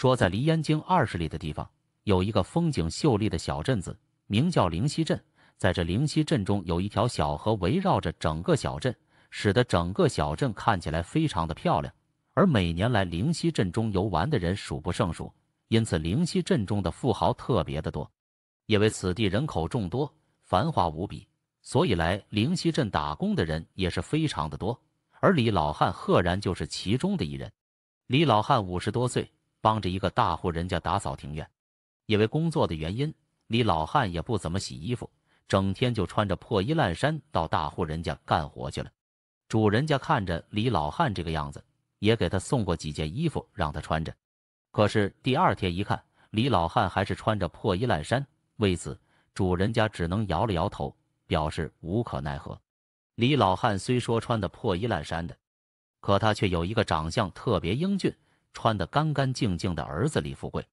说，在离燕京二十里的地方，有一个风景秀丽的小镇子，名叫灵溪镇。在这灵溪镇中，有一条小河围绕着整个小镇，使得整个小镇看起来非常的漂亮。而每年来灵溪镇中游玩的人数不胜数，因此灵溪镇中的富豪特别的多。因为此地人口众多，繁华无比，所以来灵溪镇打工的人也是非常的多。而李老汉赫然就是其中的一人。李老汉五十多岁。帮着一个大户人家打扫庭院，因为工作的原因，李老汉也不怎么洗衣服，整天就穿着破衣烂衫到大户人家干活去了。主人家看着李老汉这个样子，也给他送过几件衣服让他穿着，可是第二天一看，李老汉还是穿着破衣烂衫，为此主人家只能摇了摇头，表示无可奈何。李老汉虽说穿的破衣烂衫的，可他却有一个长相特别英俊。穿得干干净净的儿子李富贵，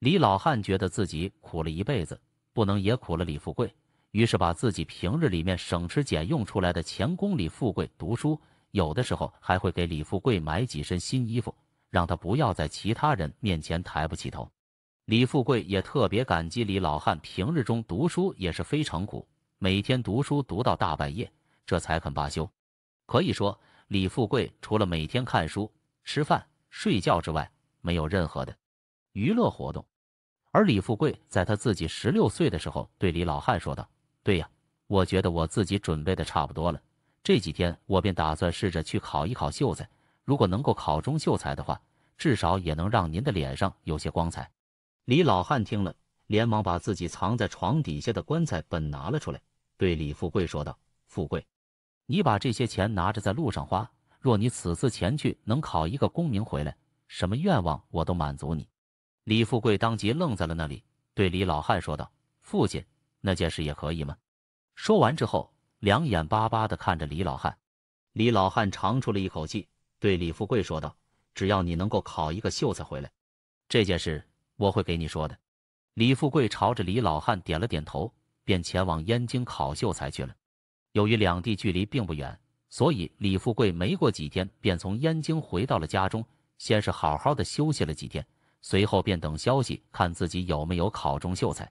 李老汉觉得自己苦了一辈子，不能也苦了李富贵，于是把自己平日里面省吃俭用出来的钱供李富贵读书，有的时候还会给李富贵买几身新衣服，让他不要在其他人面前抬不起头。李富贵也特别感激李老汉，平日中读书也是非常苦，每天读书读到大半夜，这才肯罢休。可以说，李富贵除了每天看书、吃饭。睡觉之外没有任何的娱乐活动，而李富贵在他自己十六岁的时候对李老汉说道：“对呀，我觉得我自己准备的差不多了，这几天我便打算试着去考一考秀才，如果能够考中秀才的话，至少也能让您的脸上有些光彩。”李老汉听了，连忙把自己藏在床底下的棺材本拿了出来，对李富贵说道：“富贵，你把这些钱拿着在路上花。”若你此次前去能考一个功名回来，什么愿望我都满足你。李富贵当即愣在了那里，对李老汉说道：“父亲，那件事也可以吗？”说完之后，两眼巴巴的看着李老汉。李老汉长出了一口气，对李富贵说道：“只要你能够考一个秀才回来，这件事我会给你说的。”李富贵朝着李老汉点了点头，便前往燕京考秀才去了。由于两地距离并不远。所以，李富贵没过几天便从燕京回到了家中。先是好好的休息了几天，随后便等消息，看自己有没有考中秀才。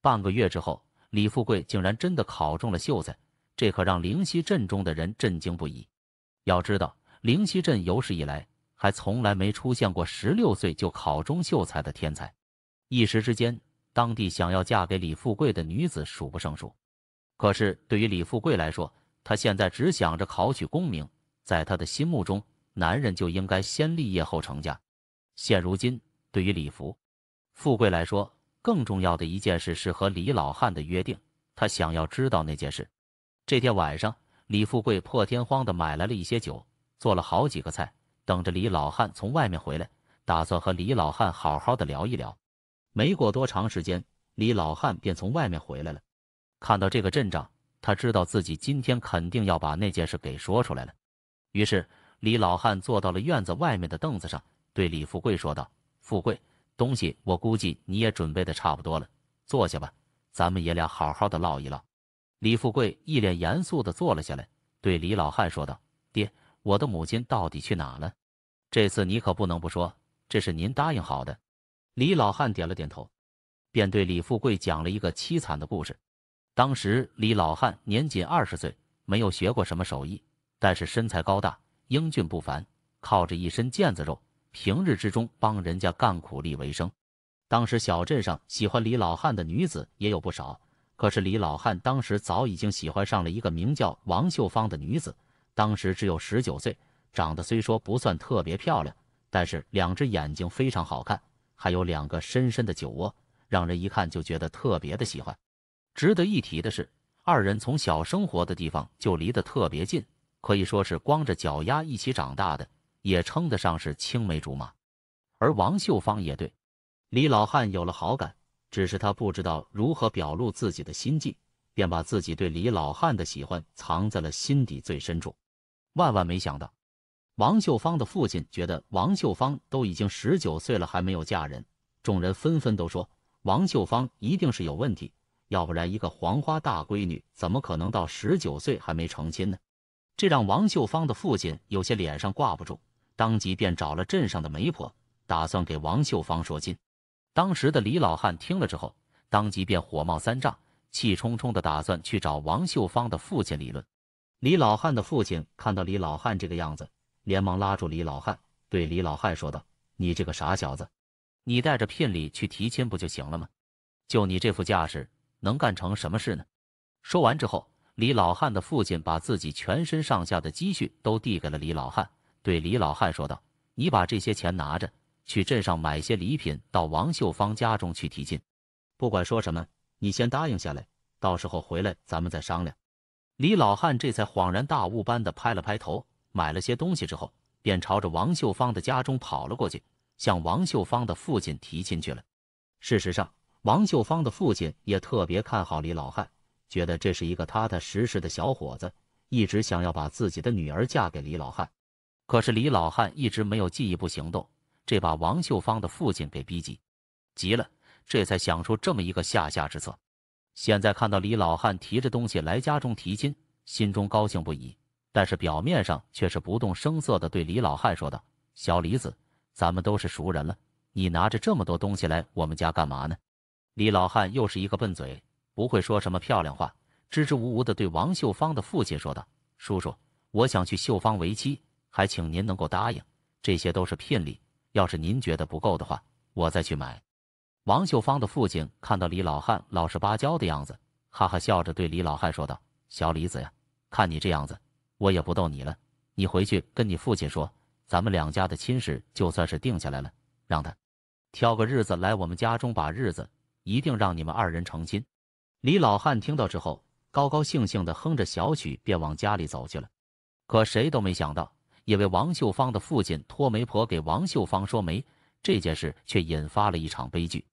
半个月之后，李富贵竟然真的考中了秀才，这可让灵溪镇中的人震惊不已。要知道，灵溪镇有史以来还从来没出现过十六岁就考中秀才的天才。一时之间，当地想要嫁给李富贵的女子数不胜数。可是，对于李富贵来说，他现在只想着考取功名，在他的心目中，男人就应该先立业后成家。现如今，对于李福富贵来说，更重要的一件事是和李老汉的约定。他想要知道那件事。这天晚上，李富贵破天荒的买来了一些酒，做了好几个菜，等着李老汉从外面回来，打算和李老汉好好的聊一聊。没过多长时间，李老汉便从外面回来了。看到这个阵仗。他知道自己今天肯定要把那件事给说出来了，于是李老汉坐到了院子外面的凳子上，对李富贵说道：“富贵，东西我估计你也准备的差不多了，坐下吧，咱们爷俩好好的唠一唠。”李富贵一脸严肃的坐了下来，对李老汉说道：“爹，我的母亲到底去哪了？这次你可不能不说，这是您答应好的。”李老汉点了点头，便对李富贵讲了一个凄惨的故事。当时李老汉年仅二十岁，没有学过什么手艺，但是身材高大，英俊不凡，靠着一身腱子肉，平日之中帮人家干苦力为生。当时小镇上喜欢李老汉的女子也有不少，可是李老汉当时早已经喜欢上了一个名叫王秀芳的女子，当时只有十九岁，长得虽说不算特别漂亮，但是两只眼睛非常好看，还有两个深深的酒窝，让人一看就觉得特别的喜欢。值得一提的是，二人从小生活的地方就离得特别近，可以说是光着脚丫一起长大的，也称得上是青梅竹马。而王秀芳也对李老汉有了好感，只是她不知道如何表露自己的心迹，便把自己对李老汉的喜欢藏在了心底最深处。万万没想到，王秀芳的父亲觉得王秀芳都已经十九岁了还没有嫁人，众人纷纷都说王秀芳一定是有问题。要不然，一个黄花大闺女怎么可能到十九岁还没成亲呢？这让王秀芳的父亲有些脸上挂不住，当即便找了镇上的媒婆，打算给王秀芳说亲。当时的李老汉听了之后，当即便火冒三丈，气冲冲的打算去找王秀芳的父亲理论。李老汉的父亲看到李老汉这个样子，连忙拉住李老汉，对李老汉说道：“你这个傻小子，你带着聘礼去提亲不就行了吗？就你这副架势！”能干成什么事呢？说完之后，李老汉的父亲把自己全身上下的积蓄都递给了李老汉，对李老汉说道：“你把这些钱拿着，去镇上买些礼品，到王秀芳家中去提亲。不管说什么，你先答应下来，到时候回来咱们再商量。”李老汉这才恍然大悟般的拍了拍头，买了些东西之后，便朝着王秀芳的家中跑了过去，向王秀芳的父亲提亲去了。事实上，王秀芳的父亲也特别看好李老汉，觉得这是一个踏踏实实的小伙子，一直想要把自己的女儿嫁给李老汉。可是李老汉一直没有进一步行动，这把王秀芳的父亲给逼急，急了，这才想出这么一个下下之策。现在看到李老汉提着东西来家中提亲，心中高兴不已，但是表面上却是不动声色的对李老汉说道：“小李子，咱们都是熟人了，你拿着这么多东西来我们家干嘛呢？”李老汉又是一个笨嘴，不会说什么漂亮话，支支吾吾的对王秀芳的父亲说道：“叔叔，我想去秀芳为妻，还请您能够答应。这些都是聘礼，要是您觉得不够的话，我再去买。”王秀芳的父亲看到李老汉老实巴交的样子，哈哈笑着对李老汉说道：“小李子呀，看你这样子，我也不逗你了。你回去跟你父亲说，咱们两家的亲事就算是定下来了，让他挑个日子来我们家中把日子。”一定让你们二人成亲！李老汉听到之后，高高兴兴的哼着小曲，便往家里走去了。可谁都没想到，因为王秀芳的父亲托媒婆给王秀芳说媒这件事，却引发了一场悲剧。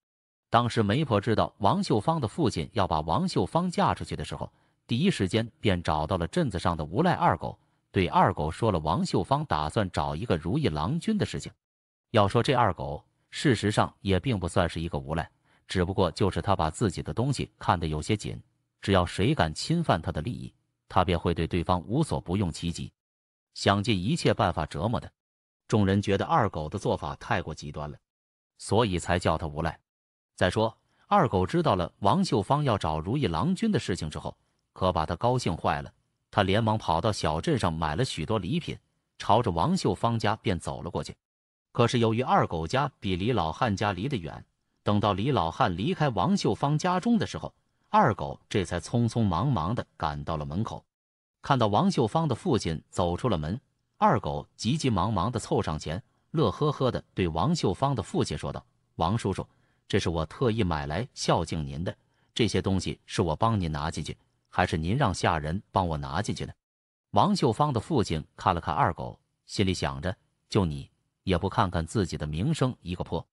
当时媒婆知道王秀芳的父亲要把王秀芳嫁出去的时候，第一时间便找到了镇子上的无赖二狗，对二狗说了王秀芳打算找一个如意郎君的事情。要说这二狗，事实上也并不算是一个无赖。只不过就是他把自己的东西看得有些紧，只要谁敢侵犯他的利益，他便会对对方无所不用其极，想尽一切办法折磨的。众人觉得二狗的做法太过极端了，所以才叫他无赖。再说，二狗知道了王秀芳要找如意郎君的事情之后，可把他高兴坏了。他连忙跑到小镇上买了许多礼品，朝着王秀芳家便走了过去。可是由于二狗家比李老汉家离得远。等到李老汉离开王秀芳家中的时候，二狗这才匆匆忙忙地赶到了门口。看到王秀芳的父亲走出了门，二狗急急忙忙地凑上前，乐呵呵地对王秀芳的父亲说道：“王叔叔，这是我特意买来孝敬您的。这些东西是我帮您拿进去，还是您让下人帮我拿进去呢？”王秀芳的父亲看了看二狗，心里想着：“就你也不看看自己的名声，一个破，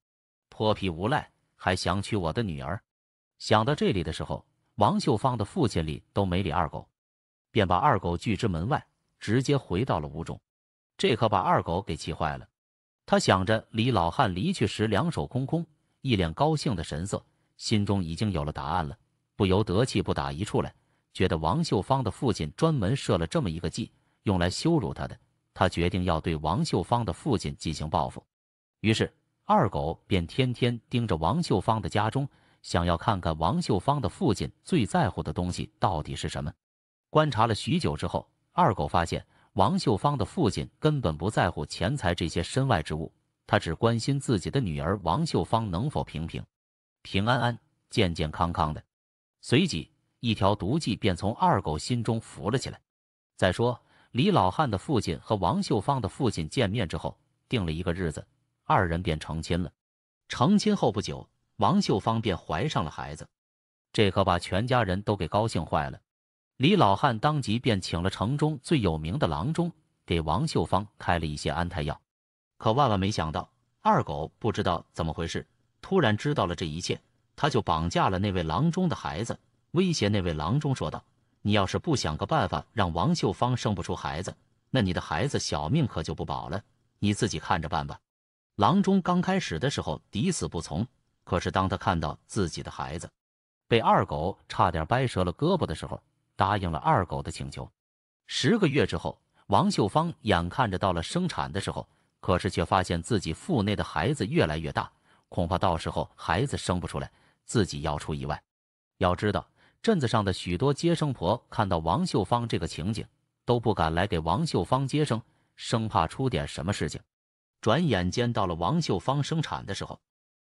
泼皮无赖。”还想娶我的女儿？想到这里的时候，王秀芳的父亲里都没理二狗，便把二狗拒之门外，直接回到了屋中。这可把二狗给气坏了。他想着李老汉离去时两手空空，一脸高兴的神色，心中已经有了答案了，不由得气不打一处来，觉得王秀芳的父亲专门设了这么一个计，用来羞辱他的。他决定要对王秀芳的父亲进行报复。于是。二狗便天天盯着王秀芳的家中，想要看看王秀芳的父亲最在乎的东西到底是什么。观察了许久之后，二狗发现王秀芳的父亲根本不在乎钱财这些身外之物，他只关心自己的女儿王秀芳能否平平、平安安、健健康康的。随即，一条毒计便从二狗心中浮了起来。再说，李老汉的父亲和王秀芳的父亲见面之后，定了一个日子。二人便成亲了。成亲后不久，王秀芳便怀上了孩子，这可把全家人都给高兴坏了。李老汉当即便请了城中最有名的郎中，给王秀芳开了一些安胎药。可万万没想到，二狗不知道怎么回事，突然知道了这一切，他就绑架了那位郎中的孩子，威胁那位郎中说道：“你要是不想个办法让王秀芳生不出孩子，那你的孩子小命可就不保了。你自己看着办吧。”郎中刚开始的时候抵死不从，可是当他看到自己的孩子被二狗差点掰折了胳膊的时候，答应了二狗的请求。十个月之后，王秀芳眼看着到了生产的时候，可是却发现自己腹内的孩子越来越大，恐怕到时候孩子生不出来，自己要出意外。要知道，镇子上的许多接生婆看到王秀芳这个情景，都不敢来给王秀芳接生，生怕出点什么事情。转眼间到了王秀芳生产的时候，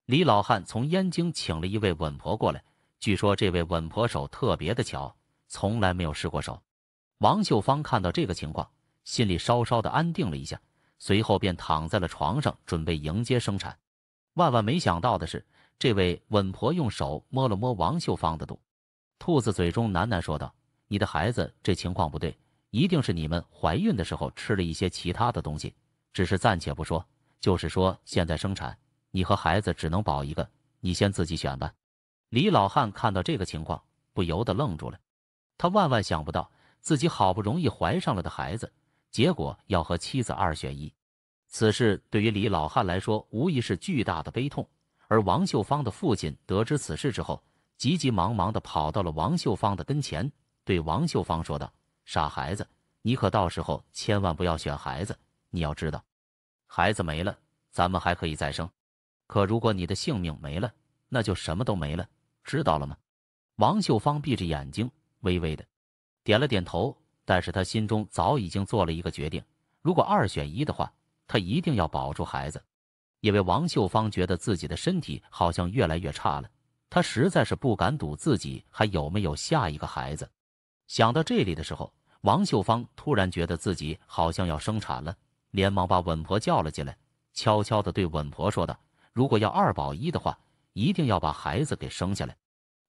李老汉从燕京请了一位稳婆过来。据说这位稳婆手特别的巧，从来没有失过手。王秀芳看到这个情况，心里稍稍的安定了一下，随后便躺在了床上，准备迎接生产。万万没想到的是，这位稳婆用手摸了摸王秀芳的肚，兔子嘴中喃喃说道：“你的孩子这情况不对，一定是你们怀孕的时候吃了一些其他的东西。”只是暂且不说，就是说现在生产，你和孩子只能保一个，你先自己选吧。李老汉看到这个情况，不由得愣住了。他万万想不到自己好不容易怀上了的孩子，结果要和妻子二选一。此事对于李老汉来说，无疑是巨大的悲痛。而王秀芳的父亲得知此事之后，急急忙忙的跑到了王秀芳的跟前，对王秀芳说道：“傻孩子，你可到时候千万不要选孩子。”你要知道，孩子没了，咱们还可以再生；可如果你的性命没了，那就什么都没了，知道了吗？王秀芳闭着眼睛，微微的点了点头，但是她心中早已经做了一个决定：如果二选一的话，她一定要保住孩子。因为王秀芳觉得自己的身体好像越来越差了，她实在是不敢赌自己还有没有下一个孩子。想到这里的时候，王秀芳突然觉得自己好像要生产了。连忙把稳婆叫了进来，悄悄地对稳婆说道：“如果要二保一的话，一定要把孩子给生下来。”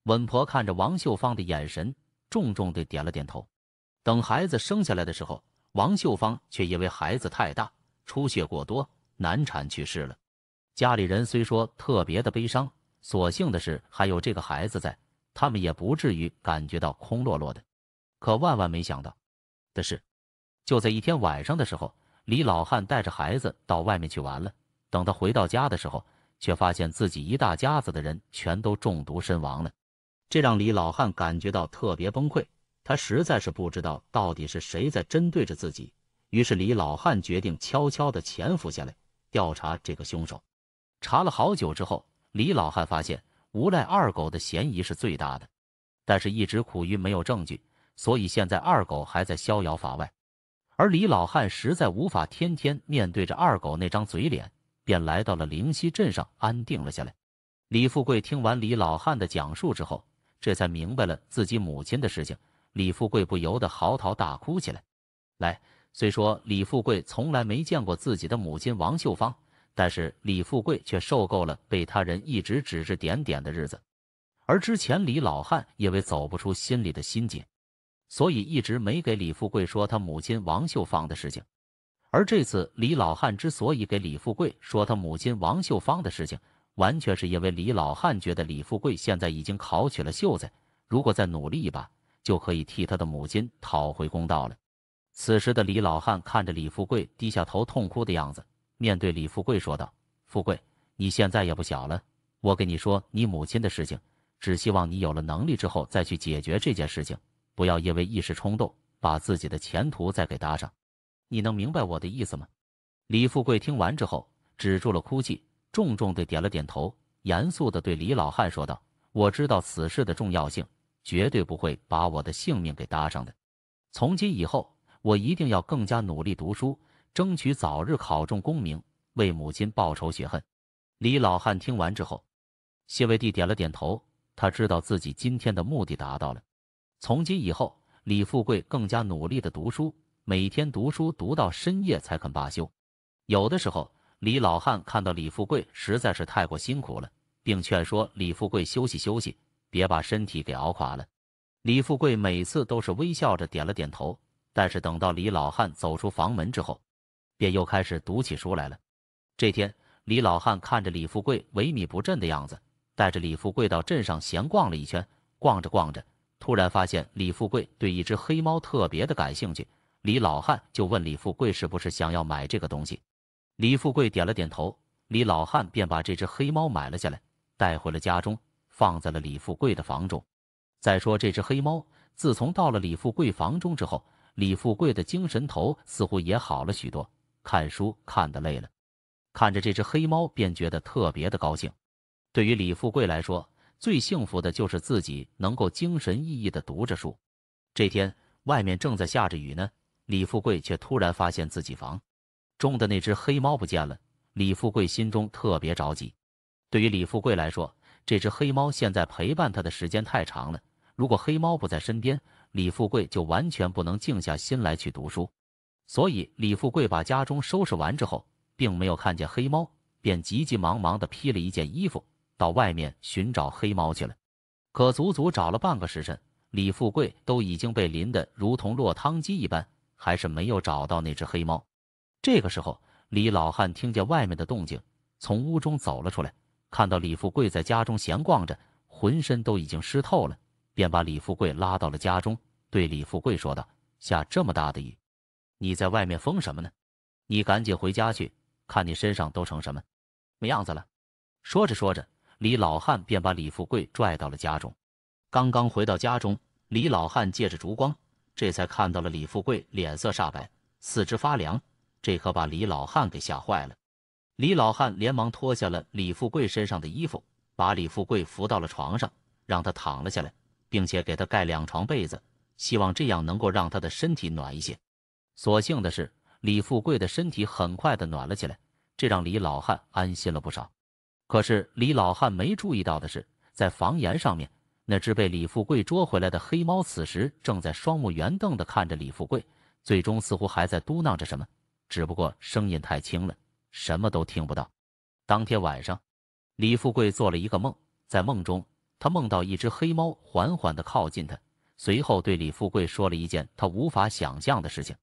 稳婆看着王秀芳的眼神，重重地点了点头。等孩子生下来的时候，王秀芳却因为孩子太大，出血过多，难产去世了。家里人虽说特别的悲伤，所幸的是还有这个孩子在，他们也不至于感觉到空落落的。可万万没想到的是，就在一天晚上的时候。李老汉带着孩子到外面去玩了。等他回到家的时候，却发现自己一大家子的人全都中毒身亡了。这让李老汉感觉到特别崩溃。他实在是不知道到底是谁在针对着自己。于是，李老汉决定悄悄地潜伏下来调查这个凶手。查了好久之后，李老汉发现无赖二狗的嫌疑是最大的，但是一直苦于没有证据，所以现在二狗还在逍遥法外。而李老汉实在无法天天面对着二狗那张嘴脸，便来到了灵溪镇上安定了下来。李富贵听完李老汉的讲述之后，这才明白了自己母亲的事情。李富贵不由得嚎啕大哭起来。来，虽说李富贵从来没见过自己的母亲王秀芳，但是李富贵却受够了被他人一直指指点点的日子。而之前李老汉因为走不出心里的心结。所以一直没给李富贵说他母亲王秀芳的事情，而这次李老汉之所以给李富贵说他母亲王秀芳的事情，完全是因为李老汉觉得李富贵现在已经考取了秀才，如果再努力一把，就可以替他的母亲讨回公道了。此时的李老汉看着李富贵低下头痛哭的样子，面对李富贵说道：“富贵，你现在也不小了，我跟你说你母亲的事情，只希望你有了能力之后再去解决这件事情。”不要因为一时冲动把自己的前途再给搭上，你能明白我的意思吗？李富贵听完之后止住了哭泣，重重地点了点头，严肃地对李老汉说道：“我知道此事的重要性，绝对不会把我的性命给搭上的。从今以后，我一定要更加努力读书，争取早日考中功名，为母亲报仇雪恨。”李老汉听完之后，谢维帝点了点头，他知道自己今天的目的达到了。从今以后，李富贵更加努力地读书，每天读书读到深夜才肯罢休。有的时候，李老汉看到李富贵实在是太过辛苦了，并劝说李富贵休息休息，别把身体给熬垮了。李富贵每次都是微笑着点了点头，但是等到李老汉走出房门之后，便又开始读起书来了。这天，李老汉看着李富贵萎靡不振的样子，带着李富贵到镇上闲逛了一圈，逛着逛着。突然发现李富贵对一只黑猫特别的感兴趣，李老汉就问李富贵是不是想要买这个东西。李富贵点了点头，李老汉便把这只黑猫买了下来，带回了家中，放在了李富贵的房中。再说这只黑猫，自从到了李富贵房中之后，李富贵的精神头似乎也好了许多。看书看得累了，看着这只黑猫便觉得特别的高兴。对于李富贵来说，最幸福的就是自己能够精神奕奕地读着书。这天，外面正在下着雨呢，李富贵却突然发现自己房中的那只黑猫不见了。李富贵心中特别着急。对于李富贵来说，这只黑猫现在陪伴他的时间太长了，如果黑猫不在身边，李富贵就完全不能静下心来去读书。所以，李富贵把家中收拾完之后，并没有看见黑猫，便急急忙忙地披了一件衣服。到外面寻找黑猫去了，可足足找了半个时辰，李富贵都已经被淋得如同落汤鸡一般，还是没有找到那只黑猫。这个时候，李老汉听见外面的动静，从屋中走了出来，看到李富贵在家中闲逛着，浑身都已经湿透了，便把李富贵拉到了家中，对李富贵说道：“下这么大的雨，你在外面疯什么呢？你赶紧回家去，看你身上都成什么没样子了。”说着说着。李老汉便把李富贵拽到了家中。刚刚回到家中，李老汉借着烛光，这才看到了李富贵脸色煞白，四肢发凉。这可把李老汉给吓坏了。李老汉连忙脱下了李富贵身上的衣服，把李富贵扶到了床上，让他躺了下来，并且给他盖两床被子，希望这样能够让他的身体暖一些。所幸的是，李富贵的身体很快的暖了起来，这让李老汉安心了不少。可是李老汉没注意到的是，在房檐上面那只被李富贵捉回来的黑猫，此时正在双目圆瞪的看着李富贵，最终似乎还在嘟囔着什么，只不过声音太轻了，什么都听不到。当天晚上，李富贵做了一个梦，在梦中他梦到一只黑猫缓缓的靠近他，随后对李富贵说了一件他无法想象的事情。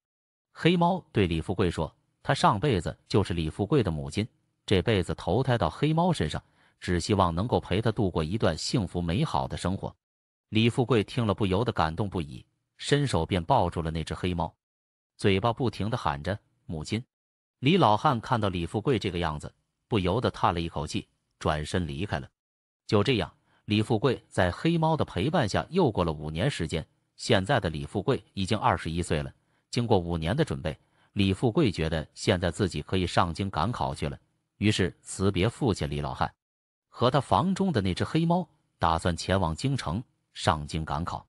黑猫对李富贵说：“他上辈子就是李富贵的母亲。”这辈子投胎到黑猫身上，只希望能够陪他度过一段幸福美好的生活。李富贵听了不由得感动不已，伸手便抱住了那只黑猫，嘴巴不停的喊着“母亲”。李老汉看到李富贵这个样子，不由得叹了一口气，转身离开了。就这样，李富贵在黑猫的陪伴下又过了五年时间。现在的李富贵已经二十一岁了。经过五年的准备，李富贵觉得现在自己可以上京赶考去了。于是辞别父亲李老汉和他房中的那只黑猫，打算前往京城上京赶考。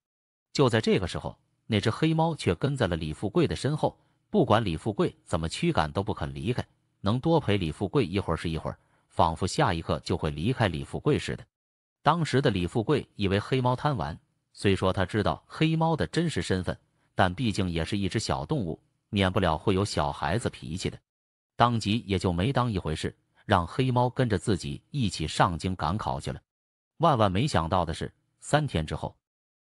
就在这个时候，那只黑猫却跟在了李富贵的身后，不管李富贵怎么驱赶都不肯离开，能多陪李富贵一会儿是一会儿，仿佛下一刻就会离开李富贵似的。当时的李富贵以为黑猫贪玩，虽说他知道黑猫的真实身份，但毕竟也是一只小动物，免不了会有小孩子脾气的。当即也就没当一回事，让黑猫跟着自己一起上京赶考去了。万万没想到的是，三天之后，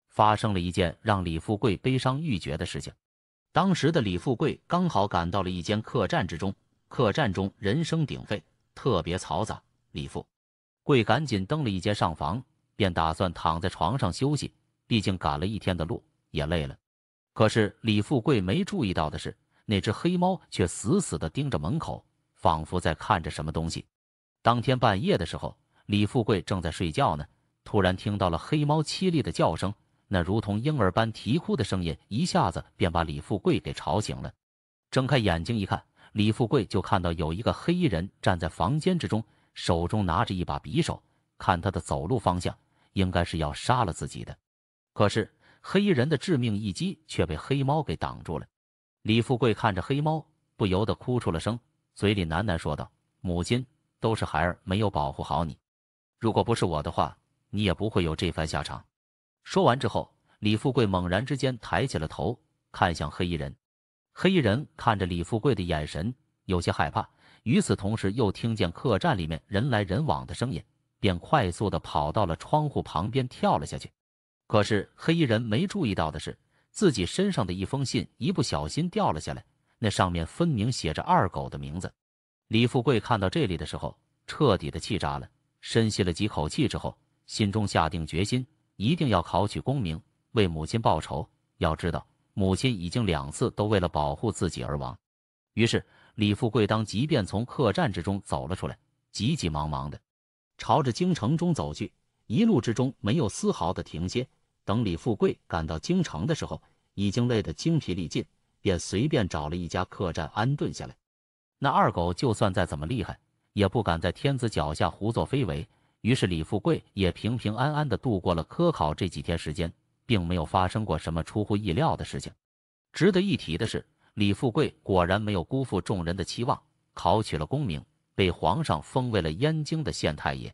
发生了一件让李富贵悲伤欲绝的事情。当时的李富贵刚好赶到了一间客栈之中，客栈中人声鼎沸，特别嘈杂。李富贵赶紧登了一间上房，便打算躺在床上休息，毕竟赶了一天的路也累了。可是李富贵没注意到的是。那只黑猫却死死地盯着门口，仿佛在看着什么东西。当天半夜的时候，李富贵正在睡觉呢，突然听到了黑猫凄厉的叫声，那如同婴儿般啼哭的声音一下子便把李富贵给吵醒了。睁开眼睛一看，李富贵就看到有一个黑衣人站在房间之中，手中拿着一把匕首。看他的走路方向，应该是要杀了自己的。可是黑衣人的致命一击却被黑猫给挡住了。李富贵看着黑猫，不由得哭出了声，嘴里喃喃说道：“母亲，都是孩儿没有保护好你，如果不是我的话，你也不会有这番下场。”说完之后，李富贵猛然之间抬起了头，看向黑衣人。黑衣人看着李富贵的眼神有些害怕，与此同时又听见客栈里面人来人往的声音，便快速的跑到了窗户旁边跳了下去。可是黑衣人没注意到的是。自己身上的一封信一不小心掉了下来，那上面分明写着二狗的名字。李富贵看到这里的时候，彻底的气炸了。深吸了几口气之后，心中下定决心，一定要考取功名，为母亲报仇。要知道，母亲已经两次都为了保护自己而亡。于是，李富贵当即便从客栈之中走了出来，急急忙忙的朝着京城中走去，一路之中没有丝毫的停歇。等李富贵赶到京城的时候，已经累得精疲力尽，便随便找了一家客栈安顿下来。那二狗就算再怎么厉害，也不敢在天子脚下胡作非为。于是李富贵也平平安安地度过了科考这几天时间，并没有发生过什么出乎意料的事情。值得一提的是，李富贵果然没有辜负众人的期望，考取了功名，被皇上封为了燕京的县太爷。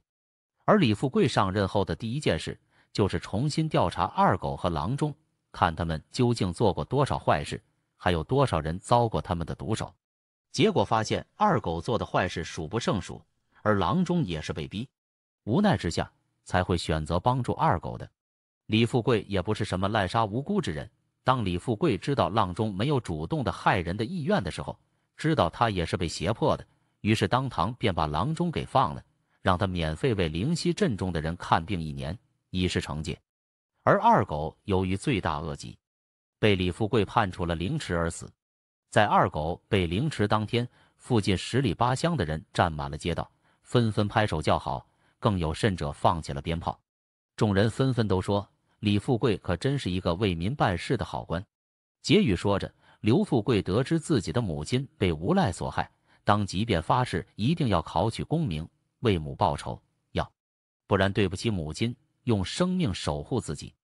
而李富贵上任后的第一件事。就是重新调查二狗和郎中，看他们究竟做过多少坏事，还有多少人遭过他们的毒手。结果发现二狗做的坏事数不胜数，而郎中也是被逼无奈之下才会选择帮助二狗的。李富贵也不是什么滥杀无辜之人。当李富贵知道郎中没有主动的害人的意愿的时候，知道他也是被胁迫的，于是当堂便把郎中给放了，让他免费为灵溪镇中的人看病一年。以示惩戒，而二狗由于罪大恶极，被李富贵判处了凌迟而死。在二狗被凌迟当天，附近十里八乡的人站满了街道，纷纷拍手叫好，更有甚者放起了鞭炮。众人纷纷都说：“李富贵可真是一个为民办事的好官。”结语说着，刘富贵得知自己的母亲被无赖所害，当即便发誓一定要考取功名，为母报仇，要不然对不起母亲。用生命守护自己，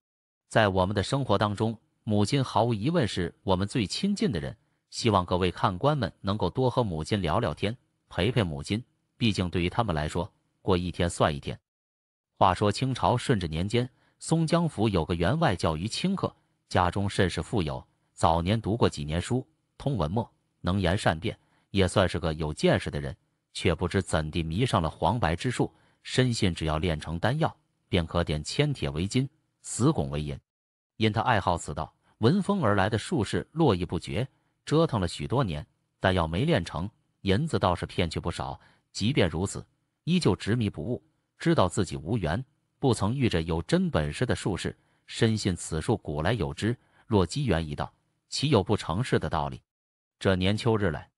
在我们的生活当中，母亲毫无疑问是我们最亲近的人。希望各位看官们能够多和母亲聊聊天，陪陪母亲。毕竟对于他们来说，过一天算一天。话说清朝顺治年间，松江府有个员外叫于清客，家中甚是富有。早年读过几年书，通文墨，能言善辩，也算是个有见识的人。却不知怎地迷上了黄白之术，深信只要炼成丹药。便可点铅铁为金，死拱为银。因他爱好此道，闻风而来的术士络绎不绝。折腾了许多年，但要没练成，银子倒是骗去不少。即便如此，依旧执迷不悟，知道自己无缘，不曾遇着有真本事的术士，深信此术古来有之，若机缘一到，岂有不成事的道理？这年秋日来，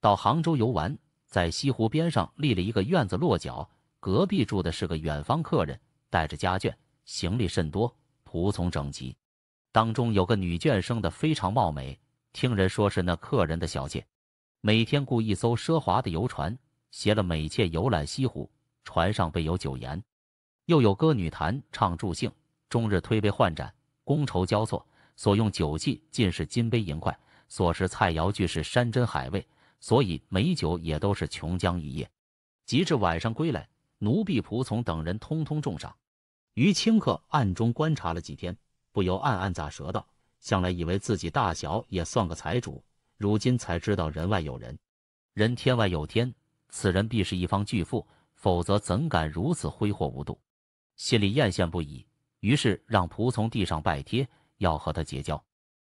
到杭州游玩，在西湖边上立了一个院子落脚，隔壁住的是个远方客人。带着家眷，行李甚多，仆从整齐。当中有个女眷，生得非常貌美，听人说是那客人的小妾。每天雇一艘奢华的游船，携了美妾游览西湖。船上备有酒筵，又有歌女弹唱助兴，终日推杯换盏，觥筹交错。所用酒器尽是金杯银筷，所食菜肴俱是山珍海味，所以美酒也都是琼浆玉液。及至晚上归来，奴婢仆从等人通通重赏。于清客暗中观察了几天，不由暗暗咋舌道：“向来以为自己大小也算个财主，如今才知道人外有人，人天外有天。此人必是一方巨富，否则怎敢如此挥霍无度？”心里艳羡不已，于是让仆从地上拜贴，要和他结交。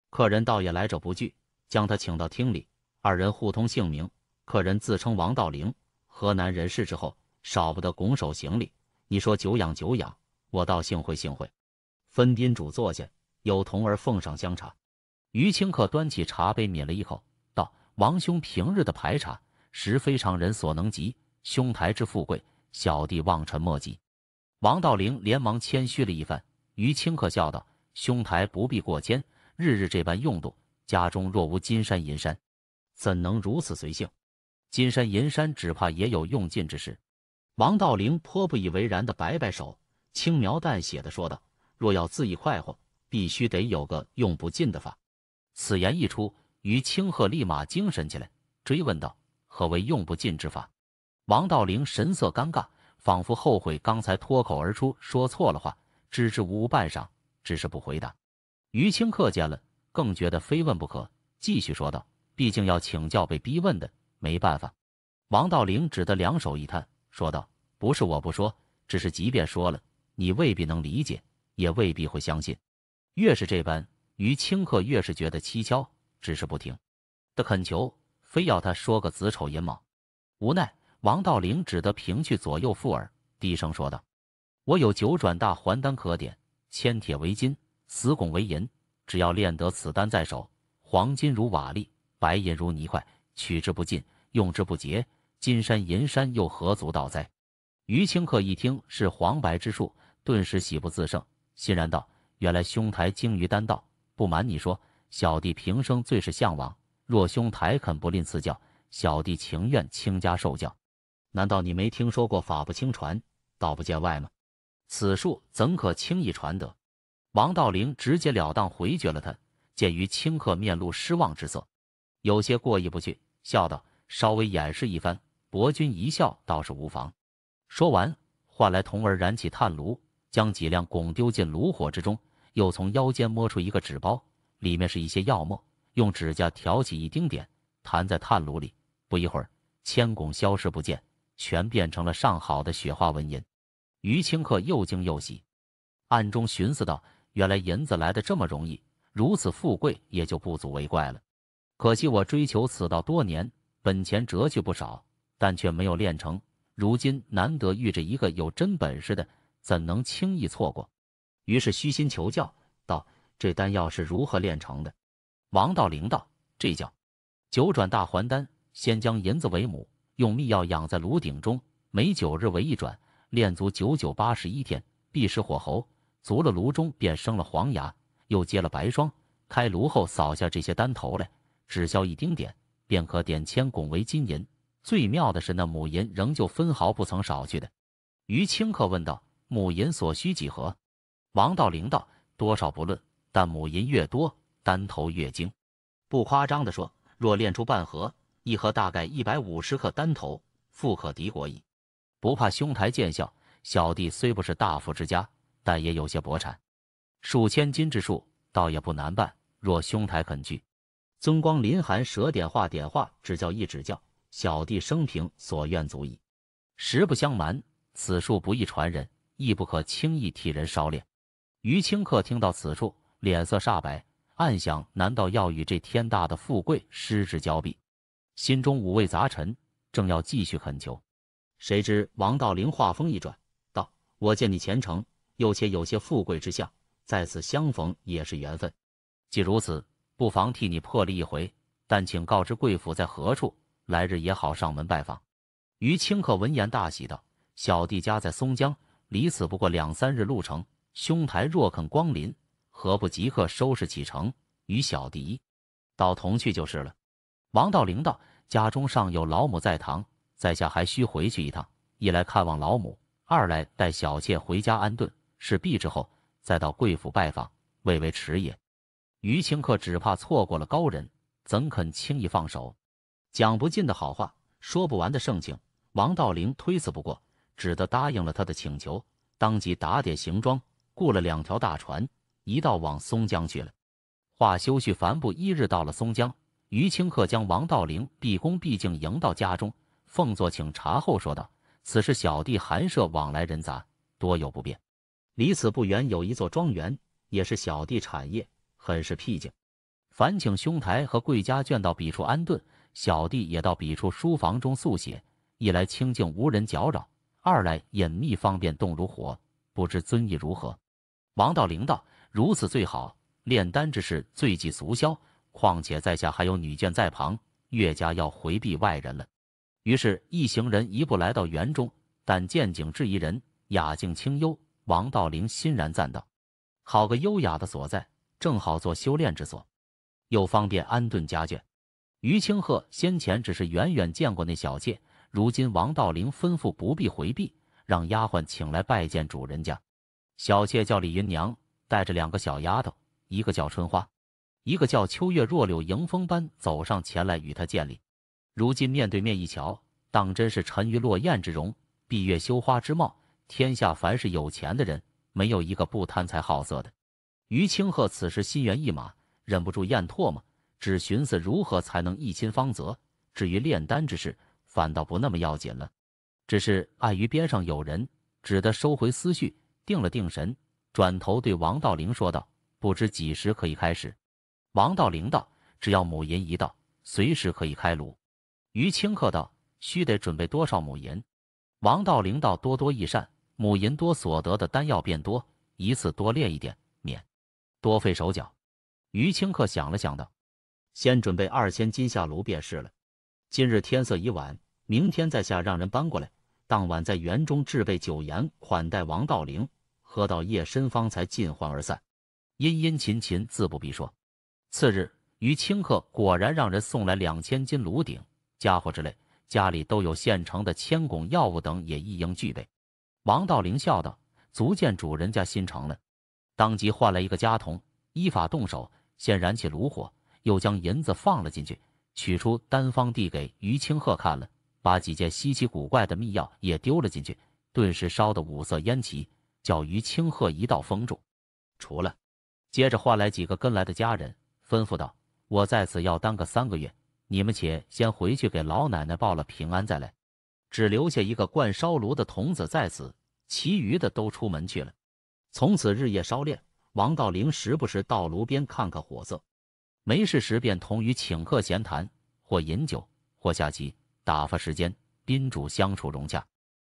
客人倒也来者不拒，将他请到厅里，二人互通姓名。客人自称王道陵，河南人士之后，少不得拱手行礼：“你说久仰，久仰。”我倒幸会幸会，分宾主坐下，有童儿奉上香茶。于清客端起茶杯抿了一口，道：“王兄平日的排查，实非常人所能及。兄台之富贵，小弟望尘莫及。”王道陵连忙谦虚了一番。于清客笑道：“兄台不必过谦，日日这般用度，家中若无金山银山，怎能如此随性？金山银山只怕也有用尽之时。”王道陵颇不以为然的摆摆手。轻描淡写的说道：“若要恣意快活，必须得有个用不尽的法。”此言一出，于清鹤立马精神起来，追问道：“何为用不尽之法？”王道陵神色尴尬，仿佛后悔刚才脱口而出说错了话，支支吾吾半晌，只是不回答。于清鹤见了，更觉得非问不可，继续说道：“毕竟要请教，被逼问的没办法。”王道陵只得两手一摊，说道：“不是我不说，只是即便说了。”你未必能理解，也未必会相信。越是这般，于清客越是觉得蹊跷，只是不停的恳求，非要他说个子丑寅卯。无奈王道陵只得平去左右附耳，低声说道：“我有九转大还丹可点，铅铁为金，死汞为银。只要练得此丹在手，黄金如瓦砾，白银如泥块，取之不尽，用之不竭。金山银山又何足道哉？”于清客一听是黄白之术。顿时喜不自胜，欣然道：“原来兄台精于丹道，不瞒你说，小弟平生最是向往。若兄台肯不吝赐教，小弟情愿倾家受教。难道你没听说过‘法不轻传，道不见外’吗？此术怎可轻易传得？”王道灵直截了当回绝了他。鉴于顷刻面露失望之色，有些过意不去，笑道：“稍微演示一番，伯君一笑倒是无妨。”说完，唤来童儿燃起炭炉。将几辆汞丢进炉火之中，又从腰间摸出一个纸包，里面是一些药末，用指甲挑起一丁点，弹在炭炉里。不一会儿，铅汞消失不见，全变成了上好的雪花纹银。于青客又惊又喜，暗中寻思道：“原来银子来的这么容易，如此富贵也就不足为怪了。可惜我追求此道多年，本钱折去不少，但却没有练成。如今难得遇着一个有真本事的。”怎能轻易错过？于是虚心求教道：“这丹药是如何炼成的？”王道灵道：“这叫九转大还丹。先将银子为母，用秘药养在炉鼎中，每九日为一转，炼足九九八十一天，必是火候足了，炉中便生了黄芽，又结了白霜。开炉后扫下这些丹头来，只消一丁点，便可点千拱为金银。最妙的是那母银仍旧分毫不曾少去的。”于清客问道。母银所需几何？王道灵道多少不论，但母银越多，单头越精。不夸张的说，若练出半盒，一盒大概一百五十克单头，富可敌国矣。不怕兄台见笑，小弟虽不是大富之家，但也有些薄产，数千金之数，倒也不难办。若兄台肯去，尊光临寒，舌点化点化，指教一指教，小弟生平所愿足矣。实不相瞒，此术不易传人。亦不可轻易替人烧炼。于清客听到此处，脸色煞白，暗想：难道要与这天大的富贵失之交臂？心中五味杂陈，正要继续恳求，谁知王道林话锋一转，道：“我见你虔诚，又且有些富贵之相，在此相逢也是缘分。既如此，不妨替你破例一回，但请告知贵府在何处，来日也好上门拜访。”于清客闻言大喜道：“小弟家在松江。”离此不过两三日路程，兄台若肯光临，何不即刻收拾启程？与小弟到同去就是了。王道陵道：“家中尚有老母在堂，在下还需回去一趟，一来看望老母，二来带小妾回家安顿。事毕之后，再到贵府拜访，未为迟也。”于清客只怕错过了高人，怎肯轻易放手？讲不尽的好话，说不完的盛情，王道陵推辞不过。只得答应了他的请求，当即打点行装，雇了两条大船，一道往松江去了。华休息，凡布一日到了松江，于清客将王道陵毕恭毕敬迎到家中，奉作请茶后说道：“此事小弟寒舍往来人杂，多有不便。离此不远有一座庄园，也是小弟产业，很是僻静。烦请兄台和贵家眷到彼处安顿，小弟也到彼处书房中速写，一来清净无人搅扰。”二来隐秘方便，动如火，不知遵义如何？王道陵道：“如此最好。炼丹之事最忌俗嚣，况且在下还有女眷在旁，岳家要回避外人了。”于是，一行人一步来到园中，但见景致宜人，雅静清幽。王道陵欣然赞道：“好个优雅的所在，正好做修炼之所，又方便安顿家眷。”于清鹤先前只是远远见过那小妾。如今王道陵吩咐不必回避，让丫鬟请来拜见主人家。小妾叫李云娘，带着两个小丫头，一个叫春花，一个叫秋月。若柳迎风般走上前来与他见礼。如今面对面一瞧，当真是沉鱼落雁之容，闭月羞花之貌。天下凡是有钱的人，没有一个不贪财好色的。于清鹤此时心猿意马，忍不住咽唾沫，只寻思如何才能一亲芳泽。至于炼丹之事，反倒不那么要紧了，只是碍于边上有人，只得收回思绪，定了定神，转头对王道灵说道：“不知几时可以开始？”王道灵道：“只要母银一到，随时可以开炉。”于清客道：“需得准备多少母银？”王道灵道：“多多益善，母银多，所得的丹药便多，一次多炼一点，免多费手脚。”于清客想了想道：“先准备二千金下炉便是了。今日天色已晚。”明天在下让人搬过来，当晚在园中置备酒盐，款待王道陵，喝到夜深方才尽欢而散。殷殷勤勤自不必说。次日，于清鹤果然让人送来两千斤炉鼎家伙之类，家里都有现成的铅汞药物等也一应俱备。王道陵笑道：“足见主人家心诚了。”当即换来一个家童，依法动手，先燃起炉火，又将银子放了进去，取出单方递给于清鹤看了。把几件稀奇古怪的密药也丢了进去，顿时烧得五色烟旗，叫于清鹤一道封住。除了，接着换来几个跟来的家人，吩咐道：“我在此要耽搁三个月，你们且先回去给老奶奶报了平安再来。只留下一个灌烧炉的童子在此，其余的都出门去了。从此日夜烧炼。王道陵时不时到炉边看看火色，没事时便同于请客闲谈，或饮酒，或下棋。”打发时间，宾主相处融洽，